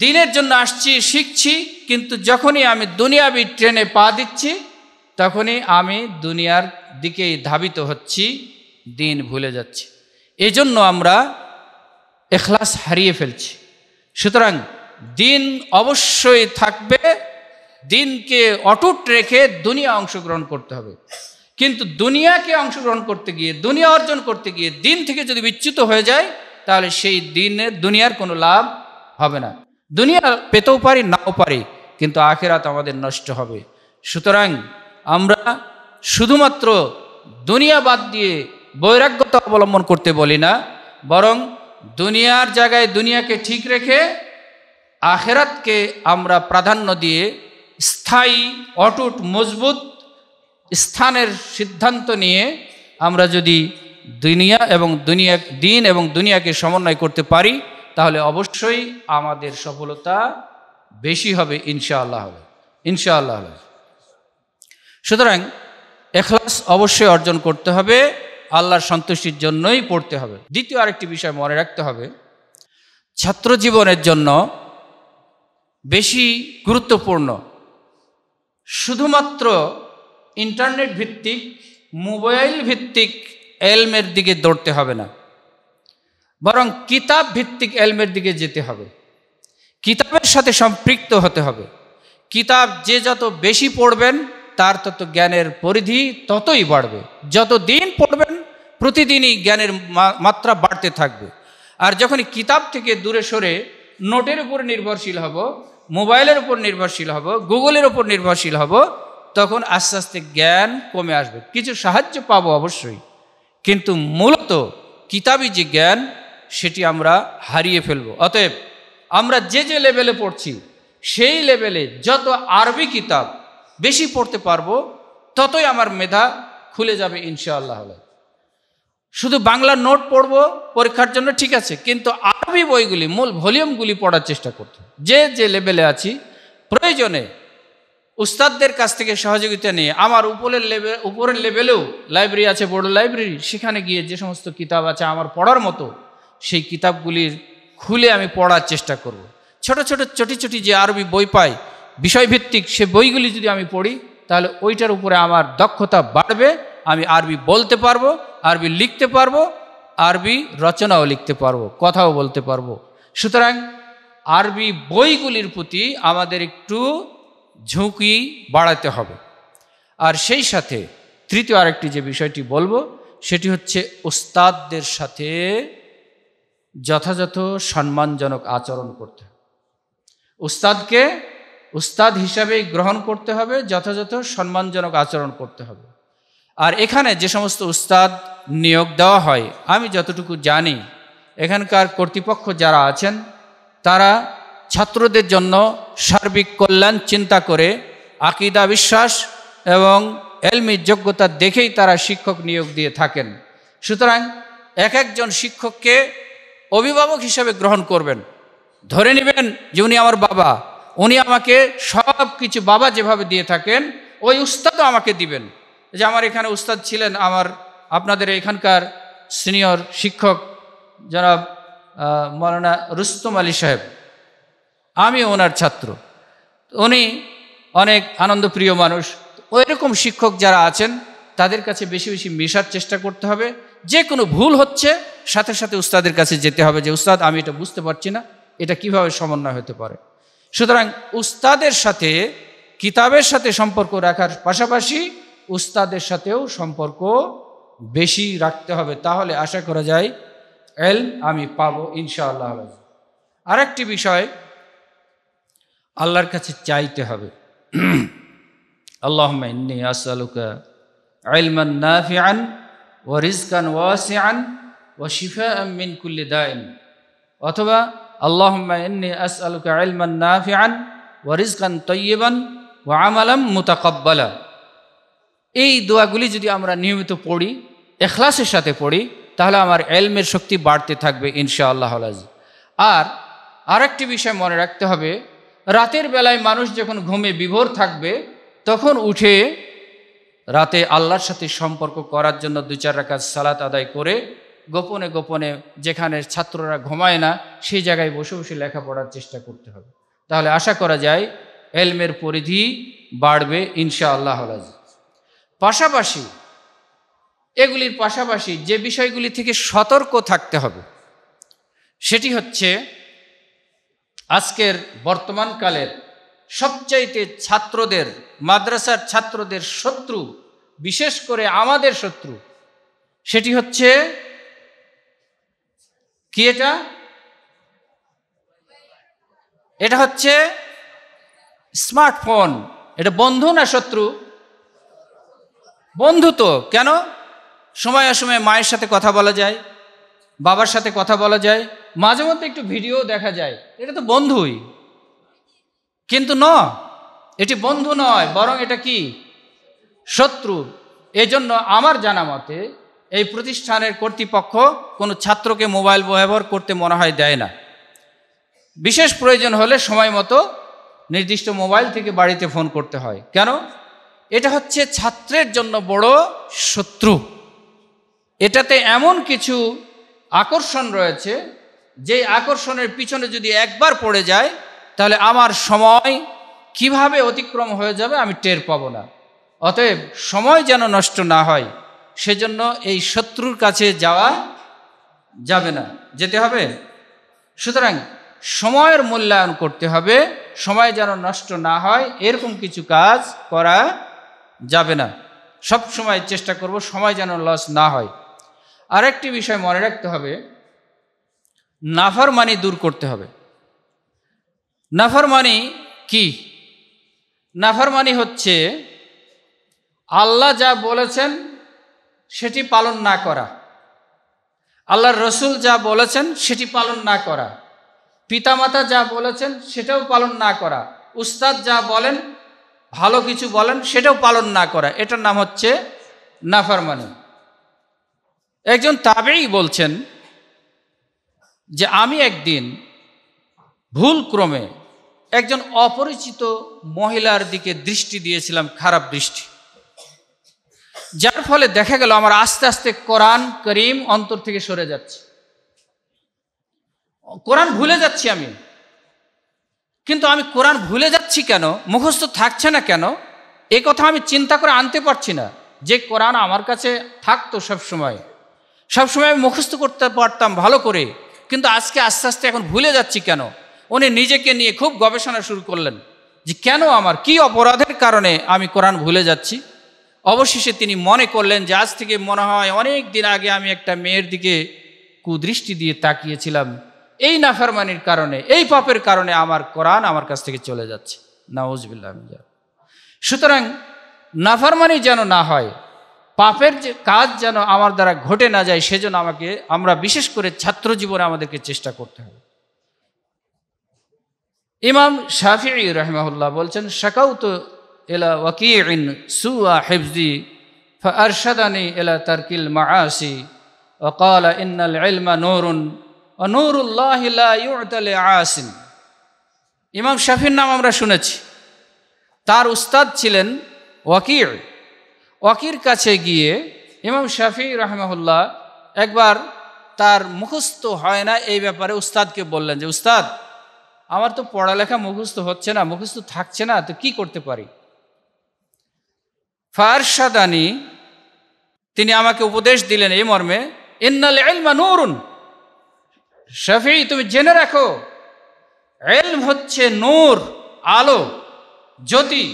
দিনের জন্য আসছি শিখছি কিন্তু যখনই আমি দুনিয়াবি ট্রেনে পা দিচ্ছি তখনই আমি দুনিয়ার দিকে ধাবিত হচ্ছি দিন ভুলে যাচ্ছি এজন্য আমরা এখলাস হারিয়ে ফেলছি সুতরাং দিন অবশ্যই থাকবে দিনকে অটুট রেখে দুনিয়া অংশগ্রহণ করতে হবে কিন্তু দুনিয়াকে অংশগ্রহণ করতে গিয়ে দুনিয়া অর্জন করতে গিয়ে দিন থেকে যদি বিচ্যুত হয়ে যায় তাহলে সেই দিনে দুনিয়ার কোনো লাভ হবে না দুনিয়া পেতেও পারি নাও পারি কিন্তু আখেরাত আমাদের নষ্ট হবে সুতরাং আমরা শুধুমাত্র দুনিয়া বাদ দিয়ে বৈরাগ্যতা অবলম্বন করতে বলি না বরং দুনিয়ার জায়গায় দুনিয়াকে ঠিক রেখে আখেরাতকে আমরা প্রাধান্য দিয়ে স্থায়ী অটুট মজবুত স্থানের সিদ্ধান্ত নিয়ে আমরা যদি দুনিয়া এবং দুনিয়া দিন এবং দুনিয়াকে সমন্বয় করতে পারি তাহলে অবশ্যই আমাদের সফলতা বেশি হবে ইনশাআল্লাহ হবে ইনশাআল্লাহ হবে সুতরাং এখলাস অবশ্যই অর্জন করতে হবে আল্লাহর সন্তুষ্টির জন্যই পড়তে হবে দ্বিতীয় আরেকটি বিষয় মনে রাখতে হবে ছাত্র জীবনের জন্য বেশি গুরুত্বপূর্ণ শুধুমাত্র ইন্টারনেট ভিত্তিক মোবাইল ভিত্তিক এলমের দিকে দৌড়তে হবে না বরং কিতাব ভিত্তিক এলমের দিকে যেতে হবে কিতাবের সাথে সম্পৃক্ত হতে হবে কিতাব যে যত বেশি পড়বেন তার তত জ্ঞানের পরিধি ততই বাড়বে যত দিন পড়বেন প্রতিদিনই জ্ঞানের মাত্রা বাড়তে থাকবে আর যখন কিতাব থেকে দূরে সরে নোটের উপর নির্ভরশীল হব মোবাইলের উপর নির্ভরশীল হব গুগলের উপর নির্ভরশীল হব তখন আস্তে আস্তে জ্ঞান কমে আসবে কিছু সাহায্য পাব অবশ্যই কিন্তু মূলত কিতাবই যে জ্ঞান সেটি আমরা হারিয়ে ফেলব অতএব আমরা যে যে লেভেলে পড়ছি সেই লেভেলে যত আরবি কিতাব বেশি পড়তে পারবো ততই আমার মেধা খুলে যাবে ইনশাআল্লাহ শুধু বাংলা নোট পড়ব পরীক্ষার জন্য ঠিক আছে কিন্তু আরবি বইগুলি মূল ভলিউমগুলি পড়ার চেষ্টা করতে যে যে লেভেলে আছি প্রয়োজনে উস্তাদদের কাছ থেকে সহযোগিতা নিয়ে আমার উপরের লেভেল উপরের লেভেলেও লাইব্রেরি আছে বড় লাইব্রেরি সেখানে গিয়ে যে সমস্ত কিতাব আছে আমার পড়ার মতো সেই কিতাবগুলির খুলে আমি পড়ার চেষ্টা করব। ছোট ছোট চটি চটি যে আরবি বই পায় বিষয়ভিত্তিক সে বইগুলি যদি আমি পড়ি তাহলে ওইটার উপরে আমার দক্ষতা বাড়বে আমি আরবি বলতে পারবো আরবি লিখতে পারবো আরবি রচনাও লিখতে পারবো কথাও বলতে পারবো সুতরাং আরবি বইগুলির প্রতি আমাদের একটু ঝুঁকি বাড়াতে হবে আর সেই সাথে তৃতীয় আরেকটি যে বিষয়টি বলবো সেটি হচ্ছে ওস্তাদদের সাথে যথাযথ সম্মানজনক আচরণ করতে উস্তাদকে উস্তাদ হিসাবেই গ্রহণ করতে হবে যথাযথ সম্মানজনক আচরণ করতে হবে আর এখানে যে সমস্ত উস্তাদ নিয়োগ দেওয়া হয় আমি যতটুকু জানি এখানকার কর্তৃপক্ষ যারা আছেন তারা ছাত্রদের জন্য সার্বিক কল্যাণ চিন্তা করে আকিদা বিশ্বাস এবং এলমি যোগ্যতা দেখেই তারা শিক্ষক নিয়োগ দিয়ে থাকেন সুতরাং এক একজন শিক্ষককে অভিভাবক হিসাবে গ্রহণ করবেন ধরে নেবেন যে উনি আমার বাবা উনি আমাকে সব কিছু বাবা যেভাবে দিয়ে থাকেন ওই উস্তাদও আমাকে দিবেন যে আমার এখানে উস্তাদ ছিলেন আমার আপনাদের এখানকার সিনিয়র শিক্ষক জনাব মৌলানা রুস্তম আলী সাহেব আমি ওনার ছাত্র উনি অনেক আনন্দপ্রিয় মানুষ ওইরকম শিক্ষক যারা আছেন তাদের কাছে বেশি বেশি মেশার চেষ্টা করতে হবে যে কোনো ভুল হচ্ছে সাথে সাথে উস্তাদের কাছে যেতে হবে যে উস্তাদ আমি এটা বুঝতে পারছি না এটা কিভাবে সমন্বয় হতে পারে সুতরাং উস্তাদের সাথে কিতাবের সাথে সম্পর্ক রাখার পাশাপাশি উস্তাদের সাথেও সম্পর্ক বেশি রাখতে হবে তাহলে আশা করা যায় এল আমি পাব ইনশাআল্লাহ আরেকটি বিষয় আল্লাহর কাছে চাইতে হবে আল্লাহ আসআলুকা ওয়া রিজকান ওয়াসিআন ওয়া শিফাআন মিন কুল্লি দাইন অথবা আল্লাহম্মা ইন্নি আসআলুকা ইলমান নাফিআন ওয়া রিজকান তাইয়িবান ওয়া এই দোয়াগুলি যদি আমরা নিয়মিত পড়ি এখলাসের সাথে পড়ি তাহলে আমার এলমের শক্তি বাড়তে থাকবে ইনশা আল্লাহ আর আরেকটি বিষয় মনে রাখতে হবে রাতের বেলায় মানুষ যখন ঘুমে বিভোর থাকবে তখন উঠে রাতে আল্লাহর সাথে সম্পর্ক করার জন্য দু চার রাখা সালাত আদায় করে গোপনে গোপনে যেখানে ছাত্ররা ঘুমায় না সেই জায়গায় বসে বসে লেখাপড়ার চেষ্টা করতে হবে তাহলে আশা করা যায় এলমের পরিধি বাড়বে ইনশা আল্লাহ পাশাপাশি এগুলির পাশাপাশি যে বিষয়গুলি থেকে সতর্ক থাকতে হবে সেটি হচ্ছে আজকের বর্তমানকালের সবচাইতে ছাত্রদের মাদ্রাসার ছাত্রদের শত্রু বিশেষ করে আমাদের শত্রু সেটি হচ্ছে কি এটা এটা হচ্ছে স্মার্টফোন এটা বন্ধু না শত্রু বন্ধু তো কেন সময় অসময়ে মায়ের সাথে কথা বলা যায় বাবার সাথে কথা বলা যায় মাঝে মধ্যে একটু ভিডিও দেখা যায় এটা তো বন্ধুই কিন্তু ন এটি বন্ধু নয় বরং এটা কি শত্রু এজন্য আমার জানা মতে এই প্রতিষ্ঠানের কর্তৃপক্ষ কোনো ছাত্রকে মোবাইল ব্যবহার করতে মনে হয় দেয় না বিশেষ প্রয়োজন হলে সময় মতো নির্দিষ্ট মোবাইল থেকে বাড়িতে ফোন করতে হয় কেন এটা হচ্ছে ছাত্রের জন্য বড় শত্রু এটাতে এমন কিছু আকর্ষণ রয়েছে যে আকর্ষণের পিছনে যদি একবার পড়ে যায় তাহলে আমার সময় কিভাবে অতিক্রম হয়ে যাবে আমি টের পাবো না অতএব সময় যেন নষ্ট না হয় সেজন্য এই শত্রুর কাছে যাওয়া যাবে না যেতে হবে সুতরাং সময়ের মূল্যায়ন করতে হবে সময় যেন নষ্ট না হয় এরকম কিছু কাজ করা যাবে না সব সময় চেষ্টা করব সময় যেন লস না হয় আরেকটি বিষয় মনে রাখতে হবে মানি দূর করতে হবে মানি কি মানি হচ্ছে আল্লাহ যা বলেছেন সেটি পালন না করা আল্লাহর রসুল যা বলেছেন সেটি পালন না করা পিতামাতা যা বলেছেন সেটাও পালন না করা উস্তাদ যা বলেন ভালো কিছু বলেন সেটাও পালন না করা এটার নাম হচ্ছে নাফারমানি একজন তাবেই বলছেন যে আমি একদিন ভুল ক্রমে একজন অপরিচিত মহিলার দিকে দৃষ্টি দিয়েছিলাম খারাপ দৃষ্টি যার ফলে দেখা গেল আমার আস্তে আস্তে কোরআন করিম অন্তর থেকে সরে যাচ্ছে কোরআন ভুলে যাচ্ছি আমি কিন্তু আমি কোরআন ভুলে যাচ্ছি কেন মুখস্থ থাকছে না কেন এ কথা আমি চিন্তা করে আনতে পারছি না যে কোরআন আমার কাছে থাকতো সবসময় সবসময় আমি মুখস্থ করতে পারতাম ভালো করে কিন্তু আজকে আস্তে আস্তে এখন ভুলে যাচ্ছি কেন উনি নিজেকে নিয়ে খুব গবেষণা শুরু করলেন যে কেন আমার কি অপরাধের কারণে আমি কোরআন ভুলে যাচ্ছি অবশেষে তিনি মনে করলেন যে আজ থেকে মনে হয় অনেক দিন আগে আমি একটা মেয়ের দিকে কুদৃষ্টি দিয়ে তাকিয়েছিলাম এই নাফারমানির কারণে এই পাপের কারণে আমার কোরআন আমার কাছ থেকে চলে যাচ্ছে নাউজবিল্লাহ সুতরাং নাফারমানি যেন না হয় পাপের যে কাজ যেন আমার দ্বারা ঘটে না যায় সেজন্য আমাকে আমরা বিশেষ করে ছাত্র জীবনে আমাদেরকে চেষ্টা করতে হবে ইমাম শাফি রহমাউল্লাহ বলছেন তো إلى وكيع سوى حفظي فأرشدني إلى ترك المعاصي وقال إن এলমা نور ও الله لا يعدى لعاصم ইমাম শাফির নাম আমরা শুনেছি তার উস্তাদ ছিলেন ওয়াকির ওয়াকির কাছে গিয়ে ইমাম শাফি রহমহুল্লাহ একবার তার মুখস্থ হয় না এই ব্যাপারে উস্তাদকে বললেন যে উস্তাদ আমার তো পড়ালেখা মুখস্থ হচ্ছে না মুখস্থ থাকছে না তো কি করতে পারি ফারশাদানি তিনি আমাকে উপদেশ দিলেন এই মর্মে ইন্নাল এলমা নৌরুন শফি তুমি জেনে রাখো এলম হচ্ছে নূর আলো জ্যোতি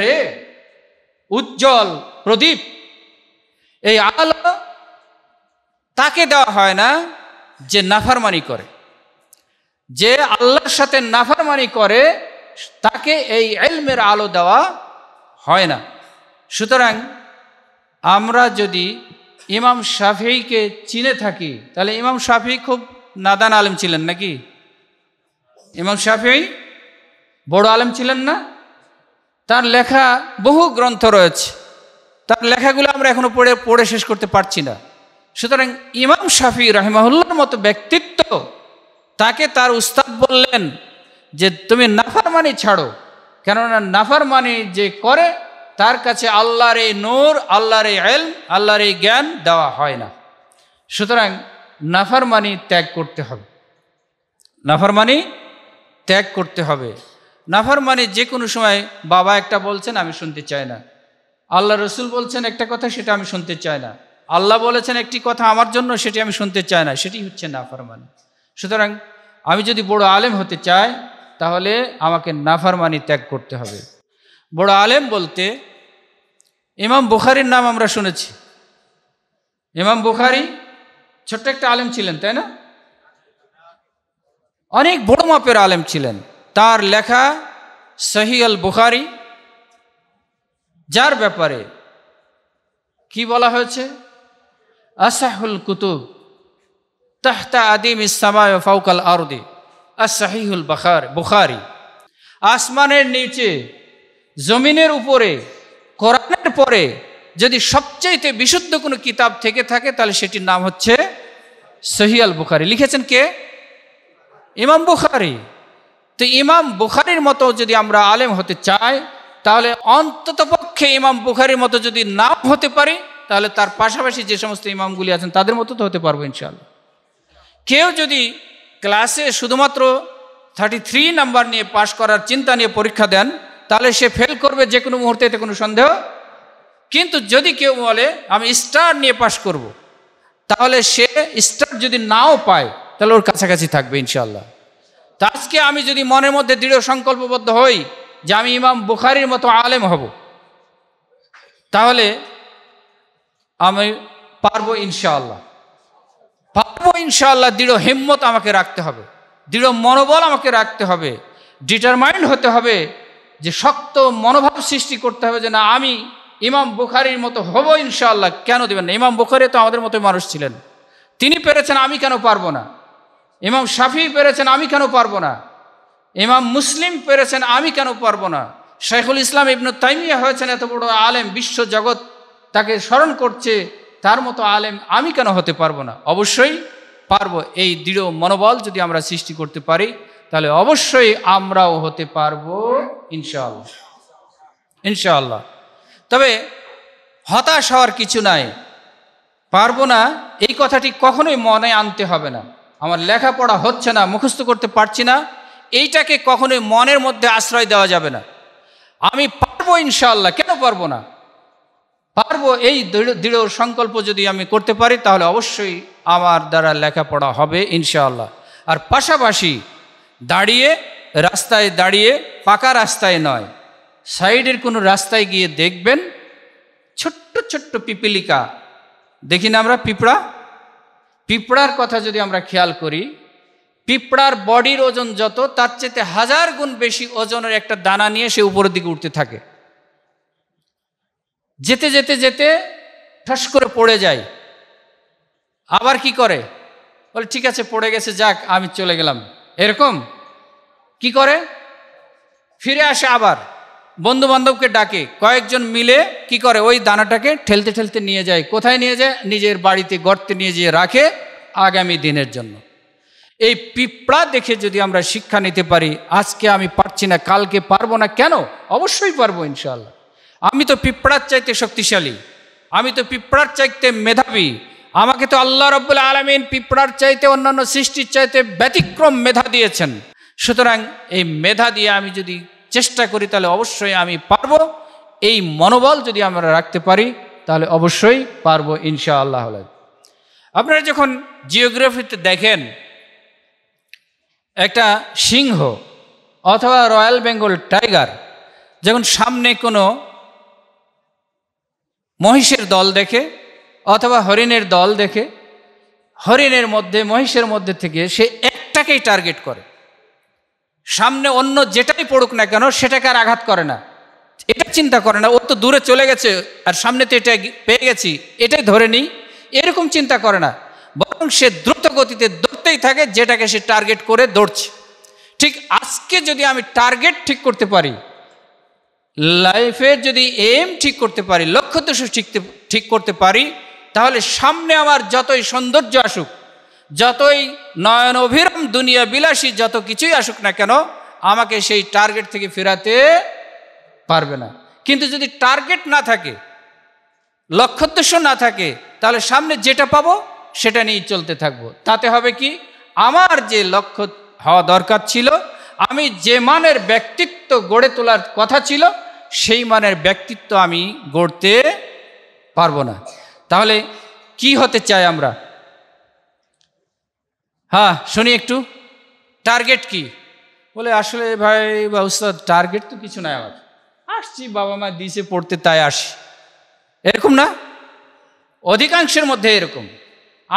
রে উজ্জ্বল প্রদীপ এই আলো তাকে দেওয়া হয় না যে নাফারমানি করে যে আল্লাহর সাথে নাফারমানি করে তাকে এই এলমের আলো দেওয়া হয় না সুতরাং আমরা যদি ইমাম শাফিকে চিনে থাকি তাহলে ইমাম শাফি খুব নাদান আলেম ছিলেন নাকি ইমাম শাফি বড় আলেম ছিলেন না তার লেখা বহু গ্রন্থ রয়েছে তার লেখাগুলো আমরা এখনও পড়ে পড়ে শেষ করতে পারছি না সুতরাং ইমাম শাফি রহমাহুল্লার মতো ব্যক্তিত্ব তাকে তার উস্তাদ বললেন যে তুমি নাফারমানি ছাড়ো কেননা নাফারমানি যে করে তার কাছে আল্লাহর এই নূর আল্লাহর এই এল আল্লাহর এই জ্ঞান দেওয়া হয় না সুতরাং নাফারমানি ত্যাগ করতে হবে নাফারমানি ত্যাগ করতে হবে নাফারমানি যে কোনো সময় বাবা একটা বলছেন আমি শুনতে চাই না আল্লাহ রসুল বলছেন একটা কথা সেটা আমি শুনতে চাই না আল্লাহ বলেছেন একটি কথা আমার জন্য সেটি আমি শুনতে চাই না সেটি হচ্ছে নাফারমানি সুতরাং আমি যদি বড় আলেম হতে চাই তাহলে আমাকে নাফারমানি ত্যাগ করতে হবে বড় আলেম বলতে ইমাম বুখারির নাম আমরা শুনেছি ইমাম বুখারি ছোট্ট একটা আলেম ছিলেন তাই না অনেক বড় মাপের আলেম ছিলেন তার লেখা সহি আল বুখারি যার ব্যাপারে কি বলা হয়েছে আসাহুল কুতুব তাহতা আদিম ইসামায় ফাউকাল আরদি আসাহিহুল বখার বুখারি আসমানের নিচে জমিনের উপরে কোরআনের পরে যদি সবচাইতে বিশুদ্ধ কোনো কিতাব থেকে থাকে তাহলে সেটির নাম হচ্ছে সহিয়াল বুখারি লিখেছেন কে ইমাম বুখারি তো ইমাম বুখারির মতো যদি আমরা আলেম হতে চাই তাহলে অন্ততপক্ষে ইমাম বুখারির মতো যদি নাম হতে পারি তাহলে তার পাশাপাশি যে সমস্ত ইমামগুলি আছেন তাদের মতো তো হতে পারবো ইনশাল্লাহ কেউ যদি ক্লাসে শুধুমাত্র থার্টি থ্রি নাম্বার নিয়ে পাশ করার চিন্তা নিয়ে পরীক্ষা দেন তাহলে সে ফেল করবে যে কোনো মুহূর্তে এতে কোনো সন্দেহ কিন্তু যদি কেউ বলে আমি স্টার নিয়ে পাশ করব। তাহলে সে স্টার যদি নাও পায় তাহলে ওর কাছাকাছি থাকবে ইনশাল্লাহ তা আজকে আমি যদি মনের মধ্যে দৃঢ় সংকল্পবদ্ধ হই যে আমি ইমাম বুখারির মতো আলেম হব তাহলে আমি পারবো ইনশাআল্লাহ পারবো ইনশাআল্লাহ দৃঢ় হিম্মত আমাকে রাখতে হবে দৃঢ় মনোবল আমাকে রাখতে হবে ডিটারমাইন্ড হতে হবে যে শক্ত মনোভাব সৃষ্টি করতে হবে যে না আমি ইমাম বুখারির মতো হব ইনশাআল্লাহ কেন দেবেন না ইমাম বুখারি তো আমাদের মতো মানুষ ছিলেন তিনি পেরেছেন আমি কেন পারবো না ইমাম শাফি পেরেছেন আমি কেন পারবো না ইমাম মুসলিম পেরেছেন আমি কেন পারবো না শেখুল ইসলাম ইবনু তাইমিয়া হয়েছেন এত বড় আলেম বিশ্ব জগৎ তাকে স্মরণ করছে তার মতো আলেম আমি কেন হতে পারবো না অবশ্যই পারবো এই দৃঢ় মনোবল যদি আমরা সৃষ্টি করতে পারি তাহলে অবশ্যই আমরাও হতে পারবো ইনশাল্লাহ ইনশাআল্লাহ তবে হতাশ হওয়ার কিছু নাই পারবো না এই কথাটি কখনোই মনে আনতে হবে না আমার লেখাপড়া হচ্ছে না মুখস্থ করতে পারছি না এইটাকে কখনোই মনের মধ্যে আশ্রয় দেওয়া যাবে না আমি পারবো ইনশাআল্লাহ কেন পারবো না পারবো এই দৃঢ় সংকল্প যদি আমি করতে পারি তাহলে অবশ্যই আমার দ্বারা লেখাপড়া হবে ইনশাআল্লাহ আর পাশাপাশি দাঁড়িয়ে রাস্তায় দাঁড়িয়ে পাকা রাস্তায় নয় সাইডের কোনো রাস্তায় গিয়ে দেখবেন ছোট্ট ছোট্ট পিপিলিকা দেখি না আমরা পিঁপড়া পিঁপড়ার কথা যদি আমরা খেয়াল করি পিঁপড়ার বডির ওজন যত তার চেতে হাজার গুণ বেশি ওজনের একটা দানা নিয়ে সে উপরের দিকে উঠতে থাকে যেতে যেতে যেতে ঠাস করে পড়ে যায় আবার কি করে বলে ঠিক আছে পড়ে গেছে যাক আমি চলে গেলাম এরকম কি করে ফিরে আসে আবার বন্ধু বান্ধবকে ডাকে কয়েকজন মিলে কি করে ওই দানাটাকে ঠেলতে ঠেলতে নিয়ে যায় কোথায় নিয়ে যায় নিজের বাড়িতে গর্তে নিয়ে যেয়ে রাখে আগামী দিনের জন্য এই পিঁপড়া দেখে যদি আমরা শিক্ষা নিতে পারি আজকে আমি পারছি না কালকে পারবো না কেন অবশ্যই পারবো ইনশাল্লাহ আমি তো পিঁপড়ার চাইতে শক্তিশালী আমি তো পিঁপড়ার চাইতে মেধাবী আমাকে তো আল্লাহ রব্বুল আলমিন পিঁপড়ার চাইতে অন্যান্য সৃষ্টির চাইতে ব্যতিক্রম মেধা দিয়েছেন সুতরাং এই মেধা দিয়ে আমি যদি চেষ্টা করি তাহলে অবশ্যই আমি পারব এই মনোবল যদি আমরা রাখতে পারি তাহলে অবশ্যই পারব ইনশা আল্লাহ আপনারা যখন জিওগ্রাফিতে দেখেন একটা সিংহ অথবা রয়্যাল বেঙ্গল টাইগার যখন সামনে কোনো মহিষের দল দেখে অথবা হরিণের দল দেখে হরিণের মধ্যে মহিষের মধ্যে থেকে সে একটাকেই টার্গেট করে সামনে অন্য যেটাই পড়ুক না কেন সেটাকে আর আঘাত করে না এটা চিন্তা করে না ও তো দূরে চলে গেছে আর সামনে তো এটা পেয়ে গেছি এটাই ধরে নিই এরকম চিন্তা করে না বরং সে দ্রুত গতিতে দৌড়তেই থাকে যেটাকে সে টার্গেট করে দৌড়ছে ঠিক আজকে যদি আমি টার্গেট ঠিক করতে পারি লাইফের যদি এম ঠিক করতে পারি লক্ষ্য দোষ ঠিক করতে পারি তাহলে সামনে আমার যতই সৌন্দর্য আসুক যতই নয়ন অভিরম দুনিয়া বিলাসী যত কিছুই আসুক না কেন আমাকে সেই টার্গেট থেকে ফেরাতে পারবে না কিন্তু যদি টার্গেট না থাকে লক্ষ্যোদ্দেশ্য না থাকে তাহলে সামনে যেটা পাবো সেটা নিয়েই চলতে থাকবো তাতে হবে কি আমার যে লক্ষ্য হওয়া দরকার ছিল আমি যে মানের ব্যক্তিত্ব গড়ে তোলার কথা ছিল সেই মানের ব্যক্তিত্ব আমি গড়তে পারবো না তাহলে কি হতে চাই আমরা হ্যাঁ শুনি একটু টার্গেট কি বলে আসলে ভাই বা উস্তাদ টার্গেট তো কিছু নাই আমার আসছি বাবা মা দিয়েছে পড়তে তাই আসি এরকম না অধিকাংশের মধ্যে এরকম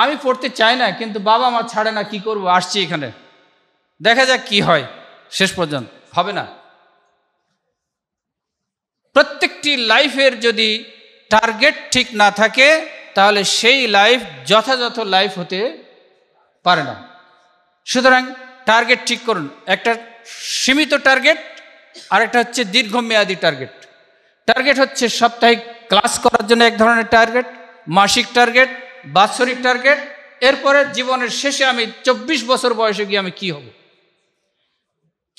আমি পড়তে চাই না কিন্তু বাবা মা ছাড়ে না কি করব আসছি এখানে দেখা যাক কি হয় শেষ পর্যন্ত হবে না প্রত্যেকটি লাইফের যদি টার্গেট ঠিক না থাকে তাহলে সেই লাইফ যথাযথ লাইফ হতে পারে না সুতরাং টার্গেট ঠিক করুন একটা সীমিত টার্গেট আর একটা হচ্ছে দীর্ঘমেয়াদি টার্গেট টার্গেট হচ্ছে সাপ্তাহিক ক্লাস করার জন্য এক ধরনের টার্গেট মাসিক টার্গেট বাৎসরিক টার্গেট এরপরে জীবনের শেষে আমি চব্বিশ বছর বয়সে গিয়ে আমি কি হব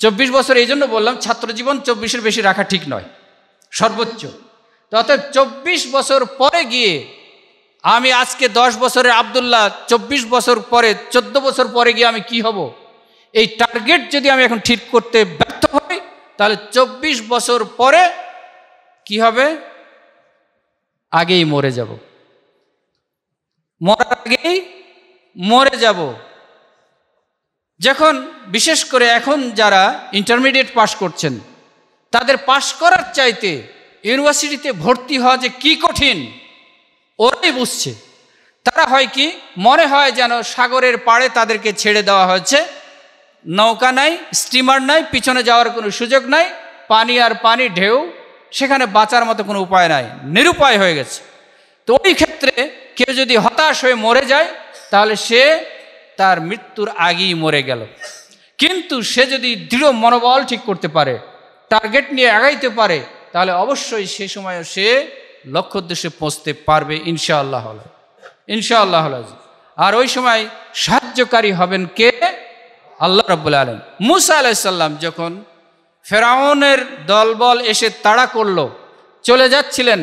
চব্বিশ বছর এই জন্য বললাম ছাত্র জীবন চব্বিশের বেশি রাখা ঠিক নয় সর্বোচ্চ অর্থাৎ চব্বিশ বছর পরে গিয়ে আমি আজকে দশ বছরের আবদুল্লাহ চব্বিশ বছর পরে চোদ্দ বছর পরে গিয়ে আমি কি হব এই টার্গেট যদি আমি এখন ঠিক করতে ব্যর্থ হই তাহলে চব্বিশ বছর পরে কি হবে আগেই মরে যাব মরার আগেই মরে যাব যখন বিশেষ করে এখন যারা ইন্টারমিডিয়েট পাশ করছেন তাদের পাশ করার চাইতে ইউনিভার্সিটিতে ভর্তি হওয়া যে কি কঠিন ওরাই বুঝছে তারা হয় কি মনে হয় যেন সাগরের পাড়ে তাদেরকে ছেড়ে দেওয়া হয়েছে নৌকা নাই স্টিমার নাই পিছনে যাওয়ার কোনো সুযোগ নাই পানি আর পানি ঢেউ সেখানে বাঁচার মতো কোনো উপায় নাই নিরুপায় হয়ে গেছে তো ওই ক্ষেত্রে কেউ যদি হতাশ হয়ে মরে যায় তাহলে সে তার মৃত্যুর আগেই মরে গেল কিন্তু সে যদি দৃঢ় মনোবল ঠিক করতে পারে টার্গেট নিয়ে আগাইতে পারে তাহলে অবশ্যই সে সময়ও সে লক্ষ্য উদ্দেশ্যে পৌঁছতে পারবে ইনশাআল্লাহ ইনশাআল্লাহ আর ওই সময় সাহায্যকারী হবেন কে আল্লাহ রব আলম মুসা আলাইসাল্লাম যখন ফেরাউনের দলবল এসে তাড়া করল চলে যাচ্ছিলেন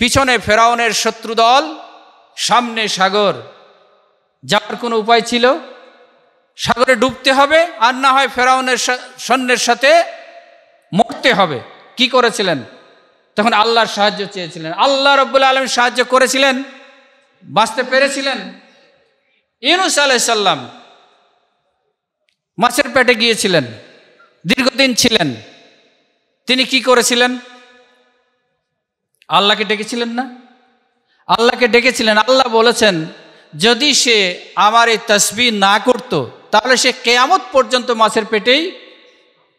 পিছনে ফেরাউনের শত্রু দল সামনে সাগর যাওয়ার কোনো উপায় ছিল সাগরে ডুবতে হবে আর না হয় ফেরাউনের সৈন্যের সাথে মরতে হবে কি করেছিলেন তখন আল্লাহর সাহায্য চেয়েছিলেন আল্লাহ রব্বুল আলম সাহায্য করেছিলেন বাঁচতে পেরেছিলেন ইনুস আলাইসাল্লাম মাছের পেটে গিয়েছিলেন দীর্ঘদিন ছিলেন তিনি কি করেছিলেন আল্লাহকে ডেকেছিলেন না আল্লাহকে ডেকেছিলেন আল্লাহ বলেছেন যদি সে আমার এই তসবি না করত তাহলে সে কেয়ামত পর্যন্ত মাছের পেটেই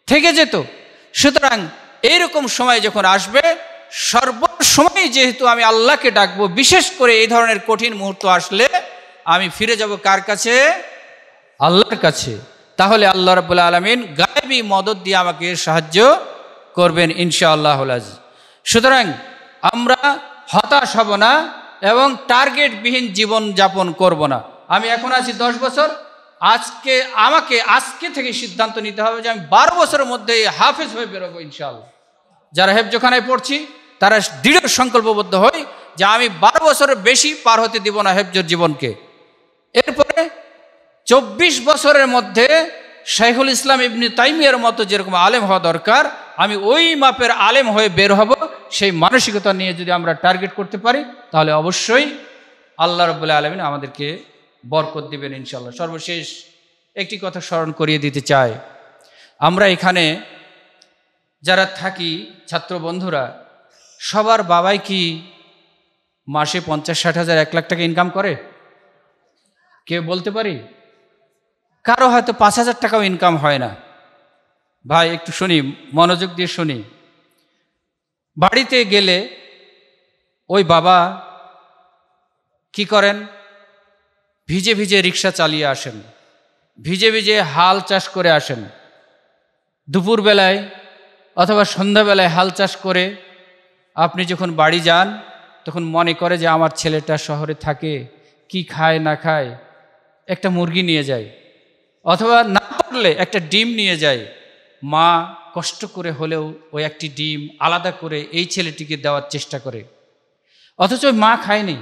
থেকে যেত সুতরাং এইরকম সময় যখন আসবে সর্বসময় যেহেতু আমি আল্লাহকে ডাকবো বিশেষ করে এই ধরনের কঠিন মুহূর্ত আসলে আমি ফিরে যাব কার কাছে আল্লাহর কাছে তাহলে আল্লাহ রবুল্লা আলমিন গায়েবী মদত দিয়ে আমাকে সাহায্য করবেন ইনশাআল্লাহ আল্লাহ সুতরাং আমরা হতাশ হব না এবং টার্গেটবিহীন জীবন যাপন করব না আমি এখন আছি দশ বছর আজকে আমাকে আজকে থেকে সিদ্ধান্ত নিতে হবে যে আমি বারো বছরের মধ্যে হাফেজ হয়ে বেরোবো ইনশাআল্লাহ যারা হেফজোখানায় পড়ছি তারা দৃঢ় সংকল্পবদ্ধ হই যে আমি বারো বছরের বেশি পার হতে দিব না হেফজোর জীবনকে এরপরে চব্বিশ বছরের মধ্যে শাইখুল ইসলাম ইবনি তাইমিয়ার মতো যেরকম আলেম হওয়া দরকার আমি ওই মাপের আলেম হয়ে বের হব সেই মানসিকতা নিয়ে যদি আমরা টার্গেট করতে পারি তাহলে অবশ্যই আল্লাহ রবুল্লাহ আলমিন আমাদেরকে বরকত দিবেন ইনশাল্লাহ সর্বশেষ একটি কথা স্মরণ করিয়ে দিতে চাই আমরা এখানে যারা থাকি ছাত্র বন্ধুরা সবার বাবাই কি মাসে পঞ্চাশ ষাট হাজার এক লাখ টাকা ইনকাম করে কেউ বলতে পারি কারো হয়তো পাঁচ হাজার টাকাও ইনকাম হয় না ভাই একটু শুনি মনোযোগ দিয়ে শুনি বাড়িতে গেলে ওই বাবা কি করেন ভিজে ভিজে রিক্সা চালিয়ে আসেন ভিজে ভিজে হাল চাষ করে আসেন দুপুরবেলায় অথবা সন্ধ্যাবেলায় হাল চাষ করে আপনি যখন বাড়ি যান তখন মনে করে যে আমার ছেলেটা শহরে থাকে কি খায় না খায় একটা মুরগি নিয়ে যায় অথবা না পারলে একটা ডিম নিয়ে যায় মা কষ্ট করে হলেও ওই একটি ডিম আলাদা করে এই ছেলেটিকে দেওয়ার চেষ্টা করে অথচ ওই মা খায়নি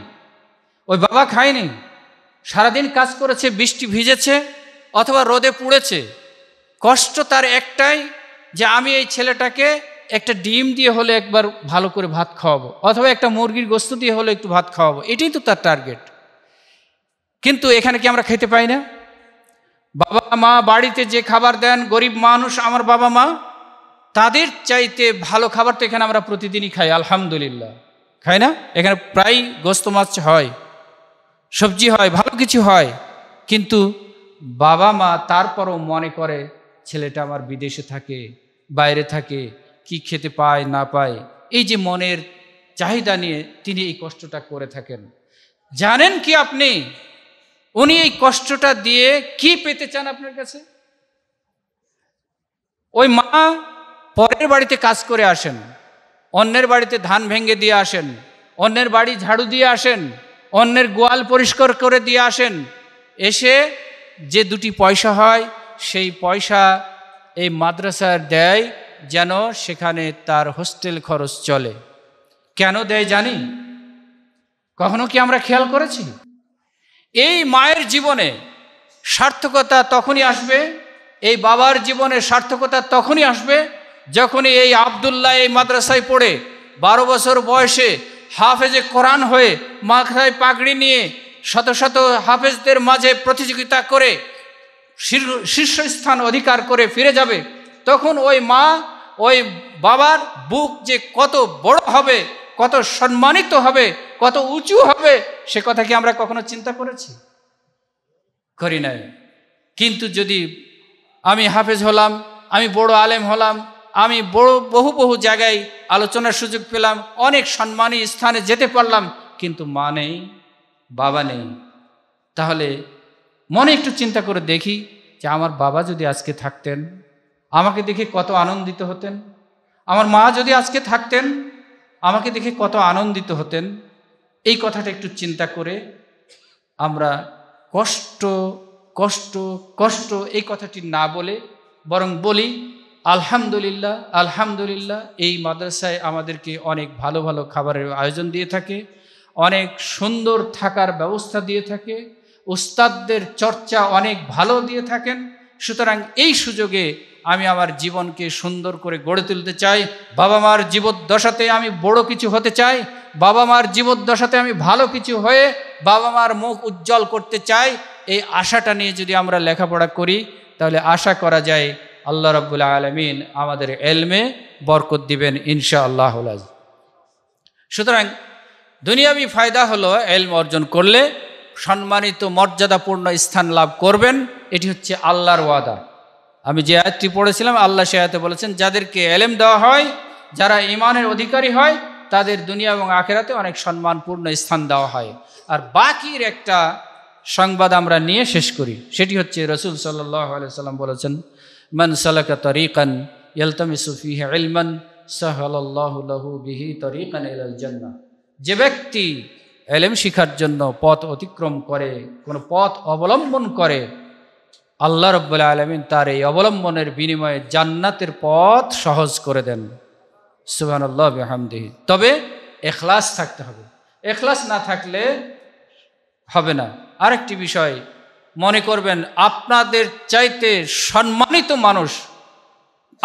ওই বাবা খায়নি সারাদিন কাজ করেছে বৃষ্টি ভিজেছে অথবা রোদে পুড়েছে কষ্ট তার একটাই যে আমি এই ছেলেটাকে একটা ডিম দিয়ে হলে একবার ভালো করে ভাত খাওয়াবো অথবা একটা মুরগির গোস্ত দিয়ে হলে একটু ভাত খাওয়াবো এটাই তো তার টার্গেট কিন্তু এখানে কি আমরা খেতে পাই না বাবা মা বাড়িতে যে খাবার দেন গরিব মানুষ আমার বাবা মা তাদের চাইতে ভালো খাবার তো এখানে আমরা প্রতিদিনই খাই আলহামদুলিল্লাহ খাই না এখানে প্রায় গোস্ত মাছ হয় সবজি হয় ভালো কিছু হয় কিন্তু বাবা মা তারপরও মনে করে ছেলেটা আমার বিদেশে থাকে বাইরে থাকে কি খেতে পায় না পায় এই যে মনের চাহিদা নিয়ে তিনি এই কষ্টটা করে থাকেন জানেন কি আপনি উনি এই কষ্টটা দিয়ে কি পেতে চান আপনার কাছে ওই মা পরের বাড়িতে কাজ করে আসেন অন্যের বাড়িতে ধান ভেঙে দিয়ে আসেন অন্যের বাড়ি ঝাড়ু দিয়ে আসেন অন্যের গোয়াল পরিষ্কার করে দিয়ে আসেন এসে যে দুটি পয়সা হয় সেই পয়সা এই মাদ্রাসার দেয় যেন সেখানে তার হোস্টেল খরচ চলে কেন দেয় জানি কখনো কি আমরা খেয়াল করেছি এই মায়ের জীবনে সার্থকতা তখনই আসবে এই বাবার জীবনে সার্থকতা তখনই আসবে যখনই এই আবদুল্লাহ এই মাদ্রাসায় পড়ে বারো বছর বয়সে হাফেজে কোরআন হয়ে মাথায় পাগড়ি নিয়ে শত শত হাফেজদের মাঝে প্রতিযোগিতা করে শীর্ষস্থান অধিকার করে ফিরে যাবে তখন ওই মা ওই বাবার বুক যে কত বড় হবে কত সম্মানিত হবে কত উঁচু হবে সে কথা কি আমরা কখনো চিন্তা করেছি করি নাই কিন্তু যদি আমি হাফেজ হলাম আমি বড় আলেম হলাম আমি বড় বহু বহু জায়গায় আলোচনার সুযোগ পেলাম অনেক সম্মানী স্থানে যেতে পারলাম কিন্তু মা নেই বাবা নেই তাহলে মনে একটু চিন্তা করে দেখি যে আমার বাবা যদি আজকে থাকতেন আমাকে দেখে কত আনন্দিত হতেন আমার মা যদি আজকে থাকতেন আমাকে দেখে কত আনন্দিত হতেন এই কথাটা একটু চিন্তা করে আমরা কষ্ট কষ্ট কষ্ট এই কথাটি না বলে বরং বলি আলহামদুলিল্লাহ আলহামদুলিল্লাহ এই মাদ্রাসায় আমাদেরকে অনেক ভালো ভালো খাবারের আয়োজন দিয়ে থাকে অনেক সুন্দর থাকার ব্যবস্থা দিয়ে থাকে ওস্তাদদের চর্চা অনেক ভালো দিয়ে থাকেন সুতরাং এই সুযোগে আমি আমার জীবনকে সুন্দর করে গড়ে তুলতে চাই বাবা মার জীবদ্দশাতে আমি বড় কিছু হতে চাই বাবা মার জীবদ্দশাতে আমি ভালো কিছু হয়ে বাবা মার মুখ উজ্জ্বল করতে চাই এই আশাটা নিয়ে যদি আমরা লেখাপড়া করি তাহলে আশা করা যায় আল্লাহ রব্বুল আলমিন আমাদের এলমে বরকত দিবেন ইনশা আল্লাহ সুতরাং দুনিয়াবি ফায়দা হলো এলম অর্জন করলে সম্মানিত মর্যাদাপূর্ণ স্থান লাভ করবেন এটি হচ্ছে আল্লাহর ওয়াদা আমি যে আয়াতটি পড়েছিলাম আল্লাহ সে বলেছেন যাদেরকে এলেম দেওয়া হয় যারা ইমানের অধিকারী হয় তাদের দুনিয়া এবং আখেরাতে অনেক সম্মানপূর্ণ স্থান দেওয়া হয় আর বাকির একটা সংবাদ আমরা নিয়ে শেষ করি সেটি হচ্ছে রসুল সাল্লাহ সাল্লাম বলেছেন মন সালাকা তরিকান ইলতমিসুফিহ ইলমন সাহাল্লাহ বিহি তরিকান ইলাল জান্নাহ যে ব্যক্তি এলেম শিখার জন্য পথ অতিক্রম করে কোনো পথ অবলম্বন করে আল্লাহ রব্বুল্লাহ আলমিন তার এই অবলম্বনের বিনিময়ে জান্নাতের পথ সহজ করে দেন সুবাহান্লাহ হামদিহি তবে এখলাস থাকতে হবে এখলাস না থাকলে হবে না আরেকটি বিষয় মনে করবেন আপনাদের চাইতে সম্মানিত মানুষ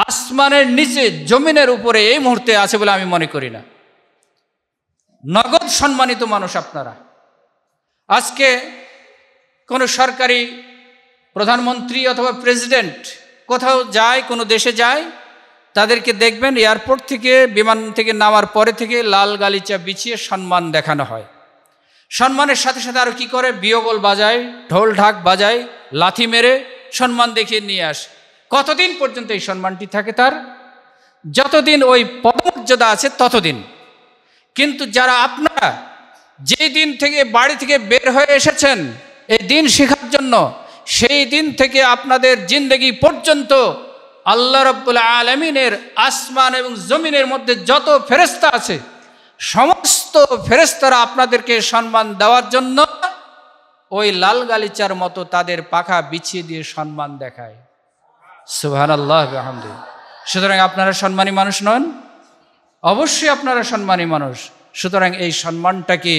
আসমানের নিচে জমিনের উপরে এই মুহূর্তে আছে বলে আমি মনে করি না নগদ সম্মানিত মানুষ আপনারা আজকে কোনো সরকারি প্রধানমন্ত্রী অথবা প্রেসিডেন্ট কোথাও যায় কোনো দেশে যায় তাদেরকে দেখবেন এয়ারপোর্ট থেকে বিমান থেকে নামার পরে থেকে লাল গালিচা বিছিয়ে সম্মান দেখানো হয় সম্মানের সাথে সাথে আরও কী করে বিয়গল বাজায় ঢোল ঢাক বাজায় লাথি মেরে সম্মান দেখিয়ে নিয়ে আসে কতদিন পর্যন্ত এই সম্মানটি থাকে তার যতদিন ওই পদমর্যাদা আছে ততদিন কিন্তু যারা আপনারা যে দিন থেকে বাড়ি থেকে বের হয়ে এসেছেন এই দিন শেখার জন্য সেই দিন থেকে আপনাদের জিন্দগি পর্যন্ত আল্লাহ রব্বুল আলমিনের আসমান এবং জমিনের মধ্যে যত ফেরস্তা আছে সমস্ত ফেরেস্তারা আপনাদেরকে সম্মান দেওয়ার জন্য ওই লাল গালিচার মতো তাদের পাখা বিছিয়ে দিয়ে সম্মান দেখায় সুহান আল্লাহ সুতরাং আপনারা সম্মানী মানুষ নন অবশ্যই আপনারা সম্মানী মানুষ সুতরাং এই সম্মানটাকে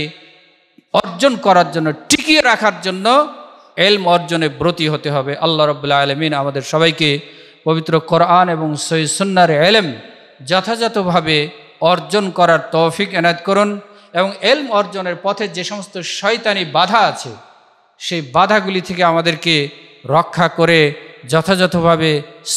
অর্জন করার জন্য টিকিয়ে রাখার জন্য এলম অর্জনে ব্রতী হতে হবে আল্লাহ রবুল্লা আলমিন আমাদের সবাইকে পবিত্র কোরআন এবং সই সন্ন্যার এলেম যথাযথভাবে অর্জন করার তৌফিক এনায়ত করুন এবং এলম অর্জনের পথে যে সমস্ত শয়তানি বাধা আছে সেই বাধাগুলি থেকে আমাদেরকে রক্ষা করে যথাযথভাবে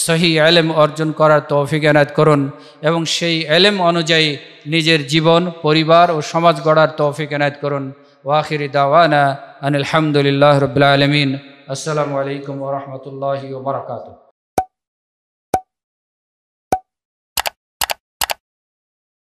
সহি এলেম অর্জন করার তৌফিক এনায়ত করুন এবং সেই এলেম অনুযায়ী নিজের জীবন পরিবার ও সমাজ গড়ার তৌফিক এনায়ত করুন ওয়াখিরি দাওয়ানা আনিল হামদুলিল্লাহ রবিল আলমিন আসসালামু আলাইকুম রহমতুল্লাহ বারকাতুহ